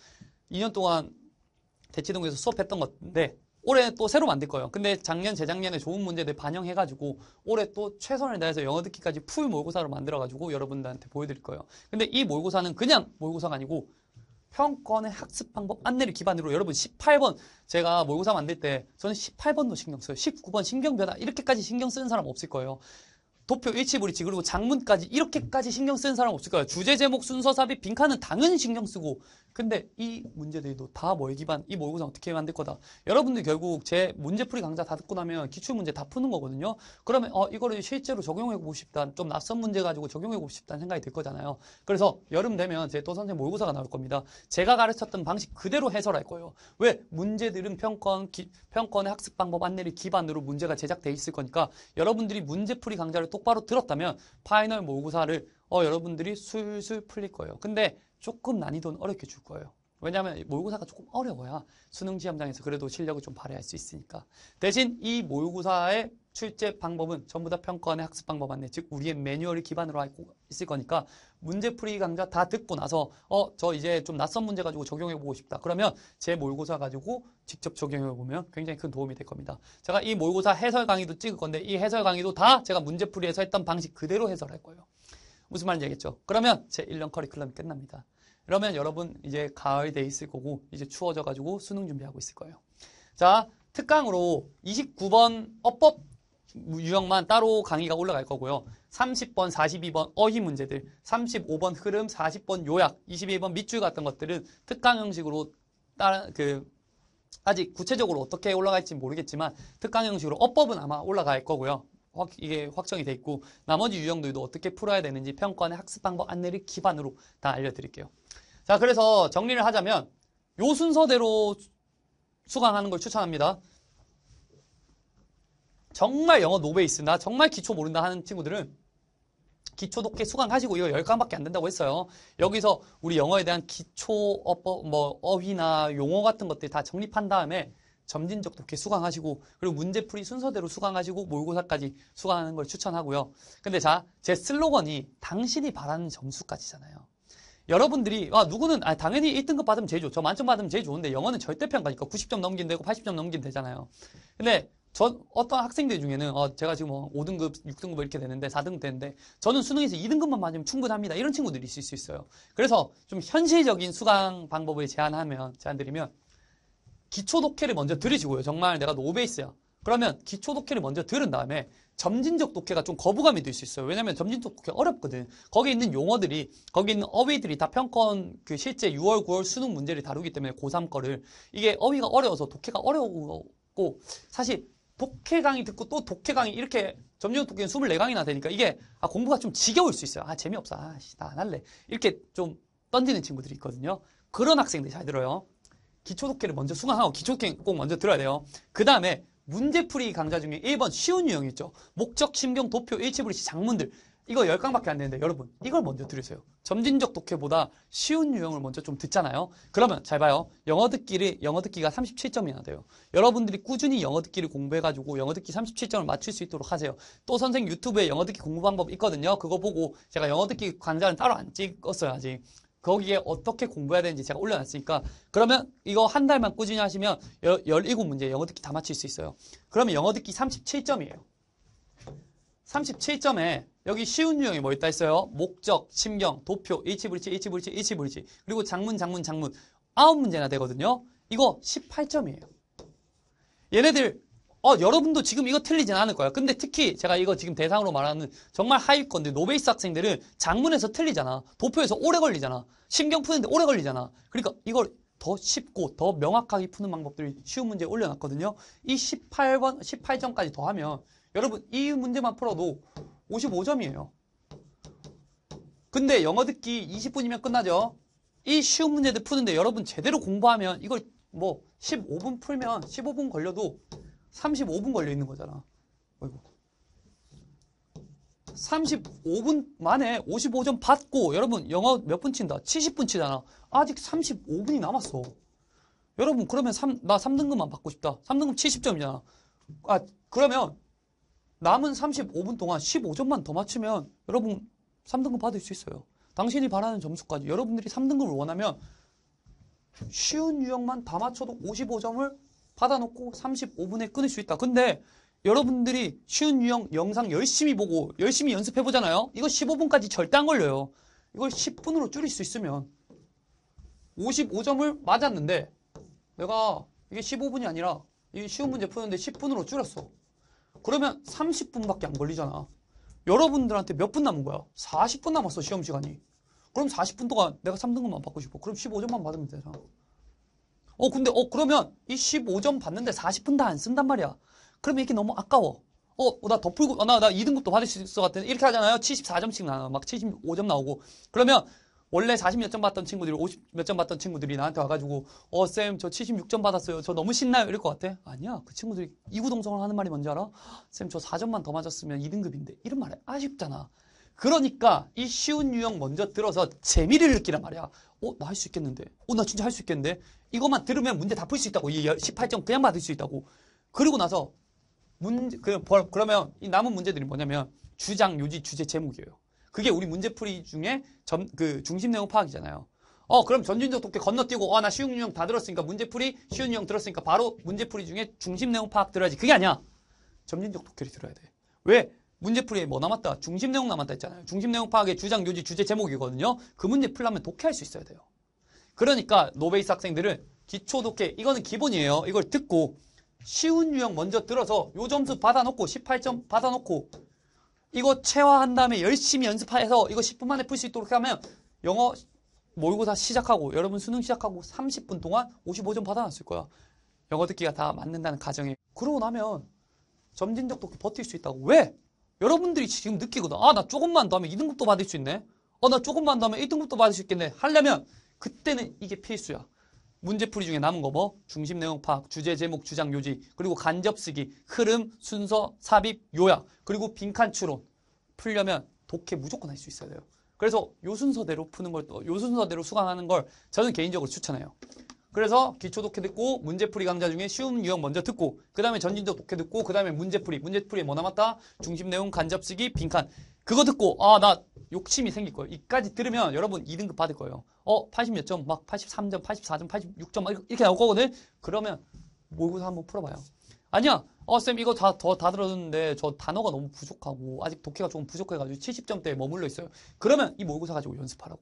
A: 2년 동안 대치동에서 수업했던 건데, 올해 또 새로 만들 거예요. 근데 작년, 재작년에 좋은 문제들 반영해가지고 올해 또 최선을 다해서 영어 듣기까지 풀 몰고사로 만들어가지고 여러분들한테 보여드릴 거예요. 근데 이 몰고사는 그냥 몰고사가 아니고 평권의 학습 방법 안내를 기반으로 여러분 18번 제가 모의고사 만들 때 저는 18번도 신경 써요. 19번 신경 변화 이렇게까지 신경 쓰는 사람 없을 거예요. 도표 일치불일치 그리고 장문까지 이렇게까지 신경 쓴 사람 없을 거예요. 주제 제목 순서 삽입 빈칸은 당연히 신경 쓰고 근데 이 문제들도 다 뭘 기반 이 모의고사 어떻게 만들 거다. 여러분들 결국 제 문제풀이 강좌 다 듣고 나면 기출 문제 다 푸는 거거든요. 그러면 어 이거를 실제로 적용해 보고 싶다. 좀 낯선 문제 가지고 적용해 보고 싶다는 생각이 들 거잖아요. 그래서 여름 되면 제 또 선생님 모의고사가 나올 겁니다. 제가 가르쳤던 방식 그대로 해설할 거예요. 왜 문제들은 평권 기, 평권의 학습 방법 안내를 기반으로 문제가 제작돼 있을 거니까 여러분들이 문제풀이 강좌를 또 똑바로 들었다면 파이널 모의고사를 어, 여러분들이 술술 풀릴 거예요. 근데 조금 난이도는 어렵게 줄 거예요. 왜냐하면 모의고사가 조금 어려워야 수능 시험장에서 그래도 실력을 좀 발휘할 수 있으니까. 대신 이 모의고사의 출제 방법은 전부 다 평가원의 학습 방법 안내, 즉 우리의 매뉴얼을 기반으로 하고 있을 거니까 문제풀이 강좌 다 듣고 나서 어 저 이제 좀 낯선 문제 가지고 적용해 보고 싶다. 그러면 제 모의고사 가지고 직접 적용해 보면 굉장히 큰 도움이 될 겁니다. 제가 이 모의고사 해설 강의도 찍을 건데 이 해설 강의도 다 제가 문제풀이에서 했던 방식 그대로 해설할 거예요. 무슨 말인지 알겠죠? 그러면 제 1년 커리큘럼이 끝납니다. 그러면 여러분 이제 가을이 돼 있을 거고 이제 추워져 가지고 수능 준비하고 있을 거예요. 자, 특강으로 29번 어법 유형만 따로 강의가 올라갈 거고요. 30번, 42번 어휘 문제들, 35번 흐름, 40번 요약, 21번 밑줄 같은 것들은 특강 형식으로 따라 그 아직 구체적으로 어떻게 올라갈지 모르겠지만 특강 형식으로 어법은 아마 올라갈 거고요. 확, 이게 확정이 돼 있고 나머지 유형들도 어떻게 풀어야 되는지 평가원의 학습 방법 안내를 기반으로 다 알려드릴게요. 자, 그래서 정리를 하자면 요 순서대로 수강하는 걸 추천합니다. 정말 영어 노베이스나 정말 기초 모른다 하는 친구들은 기초 독해 수강하시고요. 10강밖에 안 된다고 했어요. 여기서 우리 영어에 대한 기초 어법, 뭐 어휘나 용어 같은 것들 다 정립한 다음에 점진적 독해 수강하시고 그리고 문제풀이 순서대로 수강하시고 모의고사까지 수강하는 걸 추천하고요. 근데 자, 제 슬로건이 당신이 바라는 점수까지잖아요. 여러분들이 아 누구는 아 당연히 1등급 받으면 제일 좋죠. 만점 받으면 제일 좋은데 영어는 절대평가니까 90점 넘긴 되고 80점 넘긴 되잖아요. 근데 저 어떤 학생들 중에는 어 제가 지금 뭐 5등급, 6등급 뭐 이렇게 되는데 4등급 되는데 저는 수능에서 2등급만 맞으면 충분합니다. 이런 친구들이 있을 수 있어요. 그래서 좀 현실적인 수강 방법을 제안하면 제안드리면 기초 독해를 먼저 들으시고요. 정말 내가 노베이스야. 그러면 기초 독해를 먼저 들은 다음에 점진적 독해가 좀 거부감이 들 수 있어요. 왜냐면 점진적 독해 어렵거든. 거기 있는 용어들이, 거기 있는 어휘들이 다 평건 그 실제 6월, 9월 수능 문제를 다루기 때문에 고3 거를 이게 어휘가 어려워서 독해가 어려웠고 사실 독해 강의 듣고 또 독해 강의 이렇게 점진적 독해는 24강이나 되니까 이게 아, 공부가 좀 지겨울 수 있어요. 아, 재미없어. 아, 씨, 나안 할래. 이렇게 좀 던지는 친구들이 있거든요. 그런 학생들이 잘 들어요. 기초 독해를 먼저 수강하고 기초 독해 꼭 먼저 들어야 돼요. 그 다음에 문제풀이 강좌 중에 1번 쉬운 유형 있죠. 목적, 심경, 도표, 일치불이치, 장문들. 이거 10강밖에 안 되는데 여러분 이걸 먼저 들으세요. 점진적 독해보다 쉬운 유형을 먼저 좀 듣잖아요. 그러면 잘 봐요. 영어 듣기를 영어 듣기가 37점이나 돼요. 여러분들이 꾸준히 영어 듣기를 공부해 가지고 영어 듣기 37점을 맞출 수 있도록 하세요. 또 선생 님 유튜브에 영어 듣기 공부 방법 있거든요. 그거 보고 제가 영어 듣기 강좌는 따로 안 찍었어요, 아직. 거기에 어떻게 공부해야 되는지 제가 올려놨으니까 그러면 이거 한 달만 꾸준히 하시면 17문제 영어 듣기 다 맞힐 수 있어요. 그러면 영어 듣기 37점이에요. 37점에 여기 쉬운 유형이 뭐 있다 했어요? 목적, 심경, 도표, 일치불치, 일치불치, 일치불치 그리고 장문, 장문, 장문 9문제나 되거든요. 이거 18점이에요. 얘네들 어, 여러분도 지금 이거 틀리진 않을 거예요. 근데 특히 제가 이거 지금 대상으로 말하는 정말 하위권들, 노베이스 학생들은 장문에서 틀리잖아. 도표에서 오래 걸리잖아. 신경 푸는데 오래 걸리잖아. 그러니까 이걸 더 쉽고 더 명확하게 푸는 방법들이 쉬운 문제에 올려놨거든요. 이 18번, 18점까지 더하면 여러분 이 문제만 풀어도 55점이에요. 근데 영어 듣기 20분이면 끝나죠. 이 쉬운 문제들 푸는데 여러분 제대로 공부하면 이걸 뭐 15분 풀면 15분 걸려도 35분 걸려 있는 거잖아. 어이구. 35분 만에 55점 받고 여러분 영어 몇 분 친다? 70분 치잖아. 아직 35분이 남았어. 여러분 그러면 3, 나 3등급만 받고 싶다. 3등급 70점이잖아. 아 그러면 남은 35분 동안 15점만 더 맞추면 여러분 3등급 받을 수 있어요. 당신이 바라는 점수까지 여러분들이 3등급을 원하면 쉬운 유형만 다 맞춰도 55점을 받아놓고 35분에 끊을 수 있다. 근데 여러분들이 쉬운 유형 영상 열심히 보고 열심히 연습해 보잖아요. 이거 15분까지 절대 안 걸려요. 이걸 10분으로 줄일 수 있으면 55점을 맞았는데 내가 이게 15분이 아니라 이 쉬운 문제 푸는데 10분으로 줄였어. 그러면 30분밖에 안 걸리잖아. 여러분들한테 몇 분 남은 거야? 40분 남았어 시험 시간이. 그럼 40분 동안 내가 3등급만 받고 싶어. 그럼 15점만 받으면 되잖아. 어 근데 어 그러면 이 15점 받는데 40분 다 안 쓴단 말이야. 그러면 이게 너무 아까워. 어, 어 나더 풀고, 어, 나, 나 2등급도 받을 수 있을 것 같은데. 이렇게 하잖아요. 74점씩 나와. 막 75점 나오고. 그러면, 원래 40 몇 점 받던 친구들이, 50 몇 점 받던 친구들이 나한테 와가지고, 어, 쌤, 저 76점 받았어요. 저 너무 신나요. 이럴 것 같아. 아니야. 그 친구들이 이구동성을 하는 말이 뭔지 알아? 쌤, 저 4점만 더 맞았으면 2등급인데. 이런 말이 아쉽잖아. 그러니까, 이 쉬운 유형 먼저 들어서 재미를 느끼란 말이야. 어, 나 할 수 있겠는데. 어, 나 진짜 할 수 있겠는데. 이것만 들으면 문제 다 풀 수 있다고. 이 18점 그냥 받을 수 있다고. 그리고 나서 문그 그러면 이 남은 문제들이 뭐냐면 주장, 요지, 주제, 제목이에요. 그게 우리 문제풀이 중에 점, 그 중심 내용 파악이잖아요. 어, 그럼 전진적 독해 건너뛰고, 어, 나 쉬운 유형 다 들었으니까, 문제풀이, 쉬운 유형 들었으니까, 바로 문제풀이 중에 중심 내용 파악 들어야지. 그게 아니야. 점진적 독해를 들어야 돼. 왜? 문제풀이에 뭐 남았다? 중심 내용 남았다 했잖아요. 중심 내용 파악에 주장, 요지, 주제, 제목이거든요. 그 문제 풀려면 독해할 수 있어야 돼요. 그러니까 노베이스 학생들은 기초 독해 이거는 기본이에요. 이걸 듣고 쉬운 유형 먼저 들어서 요 점수 받아놓고 18점 받아놓고 이거 체화한 다음에 열심히 연습해서 이거 10분 만에 풀 수 있도록 하면 영어 모의고사 시작하고 여러분 수능 시작하고 30분 동안 55점 받아놨을 거야. 영어 듣기가 다 맞는다는 가정에 그러고 나면 점진적 독해 버틸 수 있다고. 왜? 여러분들이 지금 느끼거든. 아, 나 조금만 더 하면 2등급도 받을 수 있네. 어, 나 조금만 더 하면 1등급도 받을 수 있겠네. 하려면 그때는 이게 필수야. 문제풀이 중에 남은 거 뭐? 중심 내용 파악, 주제, 제목, 주장, 요지, 그리고 간접 쓰기, 흐름, 순서, 삽입, 요약, 그리고 빈칸 추론. 풀려면 독해 무조건 할 수 있어야 돼요. 그래서 요 순서대로 푸는 걸, 또, 요 순서대로 수강하는 걸 저는 개인적으로 추천해요. 그래서 기초 독해 듣고 문제풀이 강좌 중에 쉬운 유형 먼저 듣고 그 다음에 전진적 독해 듣고 그 다음에 문제풀이 문제풀이에 뭐 남았다? 중심 내용 간접쓰기 빈칸 그거 듣고 아 나 욕심이 생길 거예요 이까지 들으면 여러분 2등급 받을 거예요 어80몇점막 83점 84점 86점 막 이렇게 나올 거거든 그러면 모의고사 한번 풀어봐요 아니야 어 쌤 이거 다 더 다 들었는데 저 단어가 너무 부족하고 아직 독해가 조금 부족해가지고 70점대에 머물러 있어요 그러면 이 모의고사 가지고 연습하라고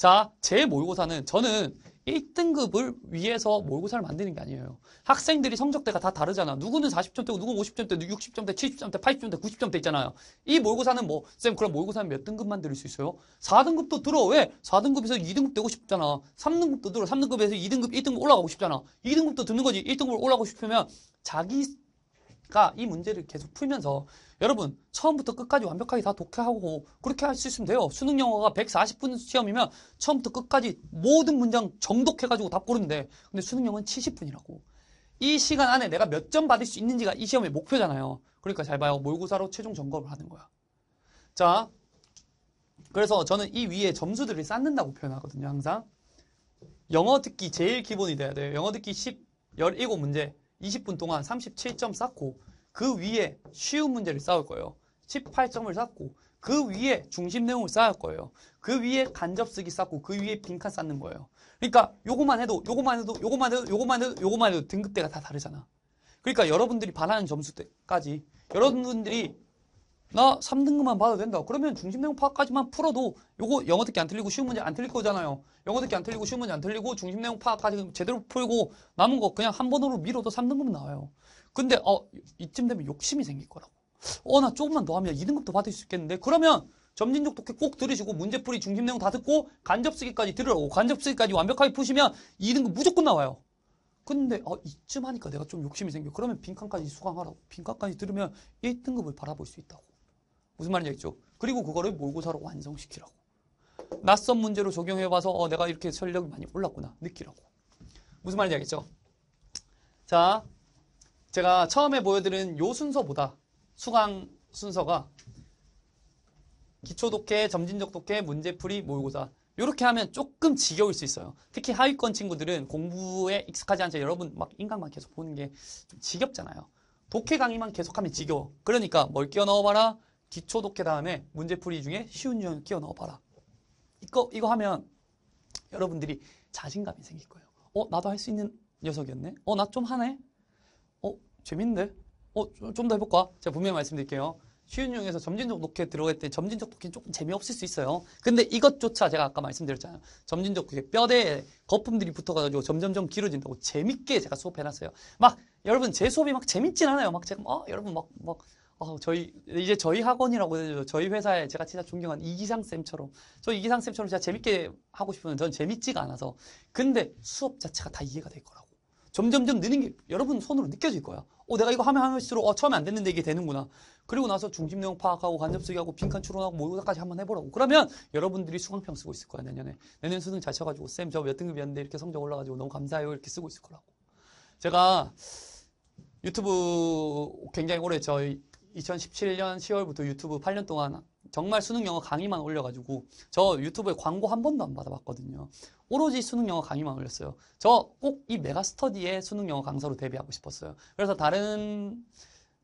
A: 자, 제 모의고사는 저는 1등급을 위해서 모의고사를 만드는 게 아니에요. 학생들이 성적대가 다 다르잖아. 누구는 40점대고 누구는 50점대, 60점대, 70점대, 80점대, 90점대 있잖아요. 이 모의고사는 뭐, 쌤 그럼 모의고사는 몇 등급만 들을 수 있어요? 4등급도 들어. 왜? 4등급에서 2등급 되고 싶잖아. 3등급도 들어. 3등급에서 2등급, 1등급 올라가고 싶잖아. 2등급도 듣는 거지. 1등급을 올라가고 싶으면 자기 그러니까 이 문제를 계속 풀면서 여러분 처음부터 끝까지 완벽하게 다 독해하고 그렇게 할 수 있으면 돼요. 수능 영어가 140분 시험이면 처음부터 끝까지 모든 문장 정독해가지고 답 고르면 돼. 근데 수능 영어는 70분이라고. 이 시간 안에 내가 몇 점 받을 수 있는지가 이 시험의 목표잖아요. 그러니까 잘 봐요. 몰고사로 최종 점검을 하는 거야. 자, 그래서 저는 이 위에 점수들을 쌓는다고 표현하거든요. 항상. 영어 듣기 제일 기본이 돼야 돼요. 영어 듣기 10, 17문제 20분 동안 37점 쌓고 그 위에 쉬운 문제를 쌓을 거예요. 18점을 쌓고 그 위에 중심 내용을 쌓을 거예요. 그 위에 간접쓰기 쌓고 그 위에 빈칸 쌓는 거예요. 그러니까 요거만 해도 요거만 해도 요거만 해도 요거만 해도 요거만 해도 등급대가 다 다르잖아. 그러니까 여러분들이 바라는 점수까지 여러분들이 나 3등급만 봐도 된다. 그러면 중심내용 파악까지만 풀어도 이거 영어 듣기 안 틀리고 쉬운 문제 안 틀릴 거잖아요. 영어 듣기 안 틀리고 쉬운 문제 안 틀리고 중심내용 파악까지 제대로 풀고 남은 거 그냥 한 번으로 밀어도 3등급은 나와요. 근데 어 이쯤 되면 욕심이 생길 거라고. 어 나 조금만 더 하면 2등급도 받을 수 있겠는데 그러면 점진적 독해 꼭 들으시고 문제풀이 중심내용 다 듣고 간접쓰기까지 들으라고 어, 간접쓰기까지 완벽하게 푸시면 2등급 무조건 나와요. 근데 어, 이쯤 하니까 내가 좀 욕심이 생겨. 그러면 빈칸까지 수강하라고. 빈칸까지 들으면 1등급을 바라볼 수 있다고. 무슨 말인지 알죠? 겠 그리고 그거를 모의고사로 완성시키라고. 낯선 문제로 적용해봐서 어, 내가 이렇게 전력이 많이 올랐구나 느끼라고. 무슨 말인지 알겠죠? 자, 제가 처음에 보여드린 요 순서보다 수강 순서가 기초독해, 점진적 독해, 문제풀이, 모의고사 이렇게 하면 조금 지겨울 수 있어요. 특히 하위권 친구들은 공부에 익숙하지 않죠. 여러분 막 인강만 계속 보는 게좀 지겹잖아요. 독해 강의만 계속하면 지겨워. 그러니까 뭘 끼워 넣어봐라. 기초 독해 다음에 문제풀이 중에 쉬운 유형 끼워 넣어봐라. 이거, 이거 하면 여러분들이 자신감이 생길 거예요. 어, 나도 할 수 있는 녀석이었네? 어, 나 좀 하네? 어, 재밌는데? 어, 좀 더 해볼까? 제가 분명히 말씀드릴게요. 쉬운 유형에서 점진적 독해 들어갈 때 점진적 독해는 조금 재미없을 수 있어요. 근데 이것조차 제가 아까 말씀드렸잖아요. 점진적 독해 뼈대에 거품들이 붙어가지고 점점점 길어진다고 재밌게 제가 수업해놨어요. 막 여러분 제 수업이 막 재밌진 않아요. 막 제가 막 어, 여러분 막막 어, 저희 이제 저희 학원이라고 해서 저희 회사에 제가 진짜 존경한 이기상 쌤처럼 저 이기상 쌤처럼 제가 재밌게 하고 싶으면 저는 재밌지가 않아서 근데 수업 자체가 다 이해가 될 거라고 점점점 느는 게 여러분 손으로 느껴질 거야. 어, 내가 이거 하면 할수록 어, 처음에 안 됐는데 이게 되는구나. 그리고 나서 중심 내용 파악하고 간접 쓰기하고 빈칸 추론하고 모의고사까지 뭐 한번 해보라고. 그러면 여러분들이 수강평 쓰고 있을 거야 내년에. 내년 수능 잘 쳐가지고 쌤 저 몇 등급이었는데 이렇게 성적 올라가지고 너무 감사해요 이렇게 쓰고 있을 거라고. 제가 유튜브 굉장히 오래 저희 2017년 10월부터 유튜브 8년 동안 정말 수능 영어 강의만 올려가지고 저 유튜브에 광고 한 번도 안 받아봤거든요. 오로지 수능 영어 강의만 올렸어요. 저 꼭 이 메가스터디에 수능 영어 강사로 데뷔하고 싶었어요. 그래서 다른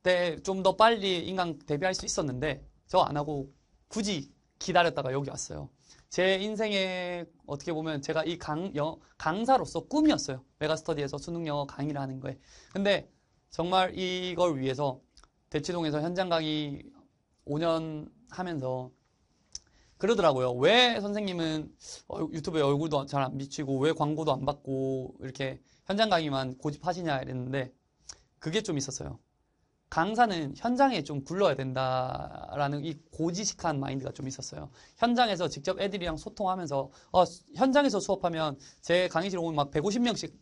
A: 때 좀 더 빨리 인강 데뷔할 수 있었는데 저 안 하고 굳이 기다렸다가 여기 왔어요. 제 인생에 어떻게 보면 제가 이 강, 영, 강사로서 꿈이었어요. 메가스터디에서 수능 영어 강의를 하는 거에. 근데 정말 이걸 위해서 대치동에서 현장 강의 5년 하면서 그러더라고요. 왜 선생님은 어, 유튜브에 얼굴도 잘안 비치고 왜 광고도 안 받고 이렇게 현장 강의만 고집하시냐 이랬는데 그게 좀 있었어요. 강사는 현장에 좀 굴러야 된다라는 이 고지식한 마인드가 좀 있었어요. 현장에서 직접 애들이랑 소통하면서 어, 현장에서 수업하면 제 강의실 오면 막 150명씩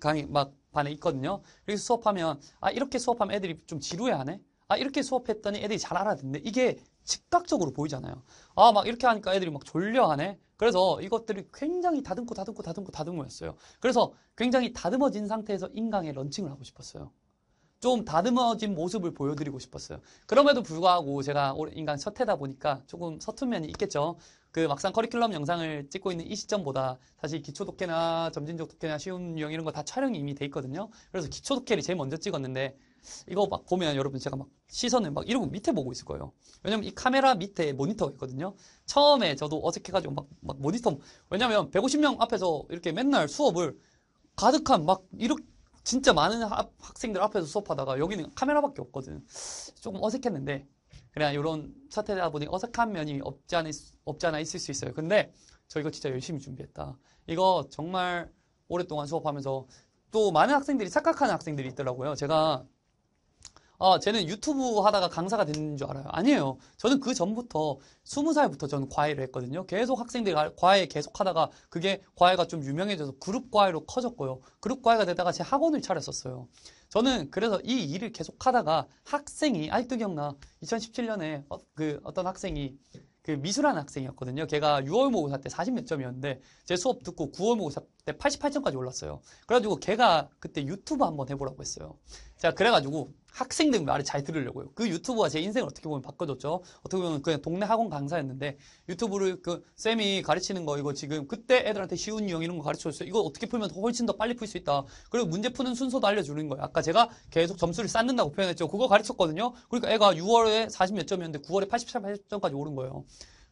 A: 강의 막 반에 있거든요. 그래서 수업하면 아 이렇게 수업하면 애들이 좀 지루해하네. 아 이렇게 수업했더니 애들이 잘 알아듣는데 이게 즉각적으로 보이잖아요. 아 막 이렇게 하니까 애들이 막 졸려하네. 그래서 이것들이 굉장히 다듬고 다듬고 다듬고 다듬었어요. 그래서 굉장히 다듬어진 상태에서 인강의 런칭을 하고 싶었어요. 좀 다듬어진 모습을 보여드리고 싶었어요. 그럼에도 불구하고 제가 인강 첫 해다 보니까 조금 서툰 면이 있겠죠. 그 막상 커리큘럼 영상을 찍고 있는 이 시점보다 사실 기초 독해나 점진적 독해나 쉬운 유형 이런 거 다 촬영이 이미 돼 있거든요. 그래서 기초 독해를 제일 먼저 찍었는데 이거 막 보면 여러분 제가 막 시선을 막 이러고 밑에 보고 있을 거예요. 왜냐면 이 카메라 밑에 모니터가 있거든요. 처음에 저도 어색해가지고 막, 막 모니터, 왜냐면 150명 앞에서 이렇게 맨날 수업을 가득한 막 이렇게 진짜 많은 학생들 앞에서 수업하다가 여기는 카메라밖에 없거든. 조금 어색했는데 그냥 이런 사태다 보니 어색한 면이 없지 않 없지 않아 있을 수 있어요. 근데 저희가 진짜 열심히 준비했다. 이거 정말 오랫동안 수업하면서 또 많은 학생들이 착각하는 학생들이 있더라고요. 제가 어, 쟤는 유튜브 하다가 강사가 됐는 줄 알아요. 아니에요. 저는 그 전부터 스무 살부터 저는 과외를 했거든요. 계속 학생들이 과외 계속 하다가 그게 과외가 좀 유명해져서 그룹 과외로 커졌고요. 그룹 과외가 되다가 제 학원을 차렸었어요. 저는 그래서 이 일을 계속 하다가 학생이 아직도 기억나 2017년에 어, 그 어떤 학생이 그 미술하는 학생이었거든요. 걔가 6월 모의고사 때 40 몇 점이었는데 제 수업 듣고 9월 모의고사 때 88점까지 올랐어요. 그래가지고 걔가 그때 유튜브 한번 해보라고 했어요. 제가 그래가지고 학생들 말을 잘 들으려고요. 그 유튜브가 제 인생을 어떻게 보면 바꿔줬죠. 어떻게 보면 그냥 동네 학원 강사였는데 유튜브를 그 쌤이 가르치는 거 이거 지금 그때 애들한테 쉬운 유형 이런 거 가르쳐줬어요. 이거 어떻게 풀면 훨씬 더 빨리 풀 수 있다. 그리고 문제 푸는 순서도 알려주는 거예요. 아까 제가 계속 점수를 쌓는다고 표현했죠. 그거 가르쳤거든요. 그러니까 애가 6월에 40 몇 점이었는데 9월에 80점까지 오른 거예요.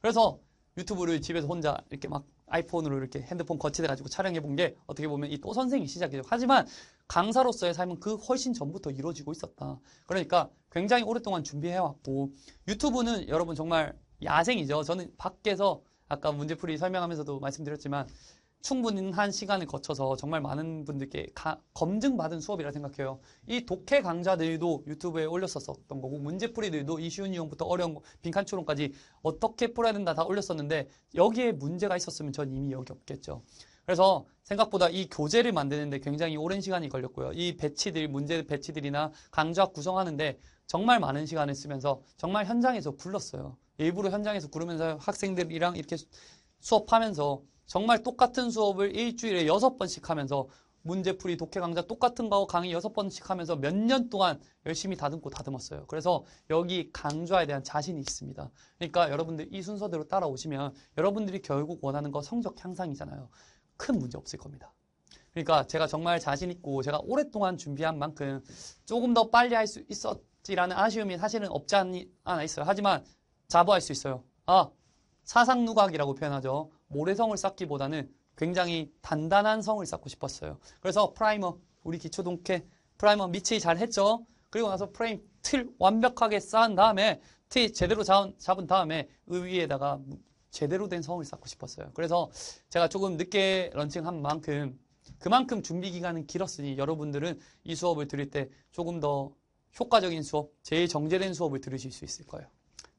A: 그래서 유튜브를 집에서 혼자 이렇게 막 아이폰으로 이렇게 핸드폰 거치대 가지고 촬영해 본 게 어떻게 보면 이 또 선생이 시작이죠. 하지만 강사로서의 삶은 그 훨씬 전부터 이루어지고 있었다. 그러니까 굉장히 오랫동안 준비해 왔고 유튜브는 여러분 정말 야생이죠. 저는 밖에서 아까 문제풀이 설명하면서도 말씀드렸지만 충분한 시간을 거쳐서 정말 많은 분들께 가, 검증받은 수업이라 생각해요. 이 독해 강좌들도 유튜브에 올렸었던 거고 문제풀이들도 이 쉬운 이용부터 어려운 거, 빈칸 추론까지 어떻게 풀어야 된다 다 올렸었는데 여기에 문제가 있었으면 전 이미 여기 없겠죠. 그래서 생각보다 이 교재를 만드는데 굉장히 오랜 시간이 걸렸고요. 이 배치들, 문제 배치들이나 강좌 구성하는데 정말 많은 시간을 쓰면서 정말 현장에서 굴렀어요. 일부러 현장에서 구르면서 학생들이랑 이렇게 수업하면서 정말 똑같은 수업을 일주일에 여섯 번씩 하면서 문제풀이, 독해 강좌 똑같은 거 강의 여섯 번씩 하면서 몇 년 동안 열심히 다듬고 다듬었어요. 그래서 여기 강좌에 대한 자신이 있습니다. 그러니까 여러분들 이 순서대로 따라오시면 여러분들이 결국 원하는 거 성적 향상이잖아요. 큰 문제 없을 겁니다. 그러니까 제가 정말 자신 있고 제가 오랫동안 준비한 만큼 조금 더 빨리 할 수 있었지라는 아쉬움이 사실은 없지 않아 있어요. 하지만 자부할 수 있어요. 아, 사상누각이라고 표현하죠. 모래성을 쌓기보다는 굉장히 단단한 성을 쌓고 싶었어요. 그래서 프라이머, 우리 기초동계 프라이머 미치 잘 했죠? 그리고 나서 프레임 틀 완벽하게 쌓은 다음에 T 제대로 잡은 다음에 의위에다가 제대로 된 성을 쌓고 싶었어요. 그래서 제가 조금 늦게 런칭한 만큼 그만큼 준비 기간은 길었으니 여러분들은 이 수업을 들을 때 조금 더 효과적인 수업, 제일 정제된 수업을 들으실 수 있을 거예요.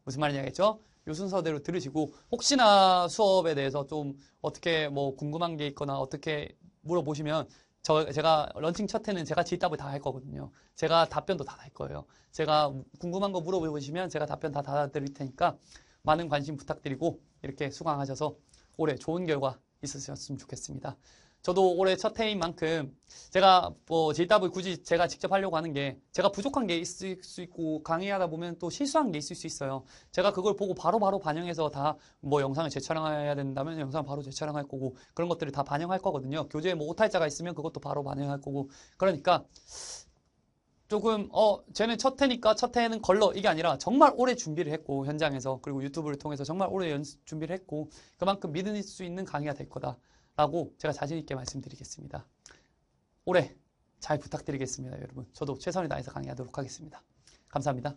A: 무슨 말이냐겠죠? 요 순서대로 들으시고 혹시나 수업에 대해서 좀 어떻게 뭐 궁금한 게 있거나 어떻게 물어보시면 저 제가 런칭 첫해는 제가 질답을 다 할 거거든요. 제가 답변도 다 할 거예요. 제가 궁금한 거 물어보시면 제가 답변 다 달아드릴 테니까 많은 관심 부탁드리고 이렇게 수강하셔서 올해 좋은 결과 있으셨으면 좋겠습니다. 저도 올해 첫 해인 만큼 제가 뭐 JW 굳이 제가 직접 하려고 하는 게 제가 부족한 게 있을 수 있고 강의하다 보면 또 실수한 게 있을 수 있어요. 제가 그걸 보고 바로바로 바로 반영해서 다 뭐 영상을 재촬영해야 된다면 영상 바로 재촬영할 거고 그런 것들을 다 반영할 거거든요. 교재에 뭐 오탈자가 있으면 그것도 바로 반영할 거고 그러니까 조금 어 쟤는 첫 해니까 첫 해는 걸러 이게 아니라 정말 오래 준비를 했고 현장에서 그리고 유튜브를 통해서 정말 오래 연습 준비를 했고 그만큼 믿을 수 있는 강의가 될 거다. 라고 제가 자신있게 말씀드리겠습니다. 올해 잘 부탁드리겠습니다, 여러분. 저도 최선을 다해서 강의하도록 하겠습니다. 감사합니다.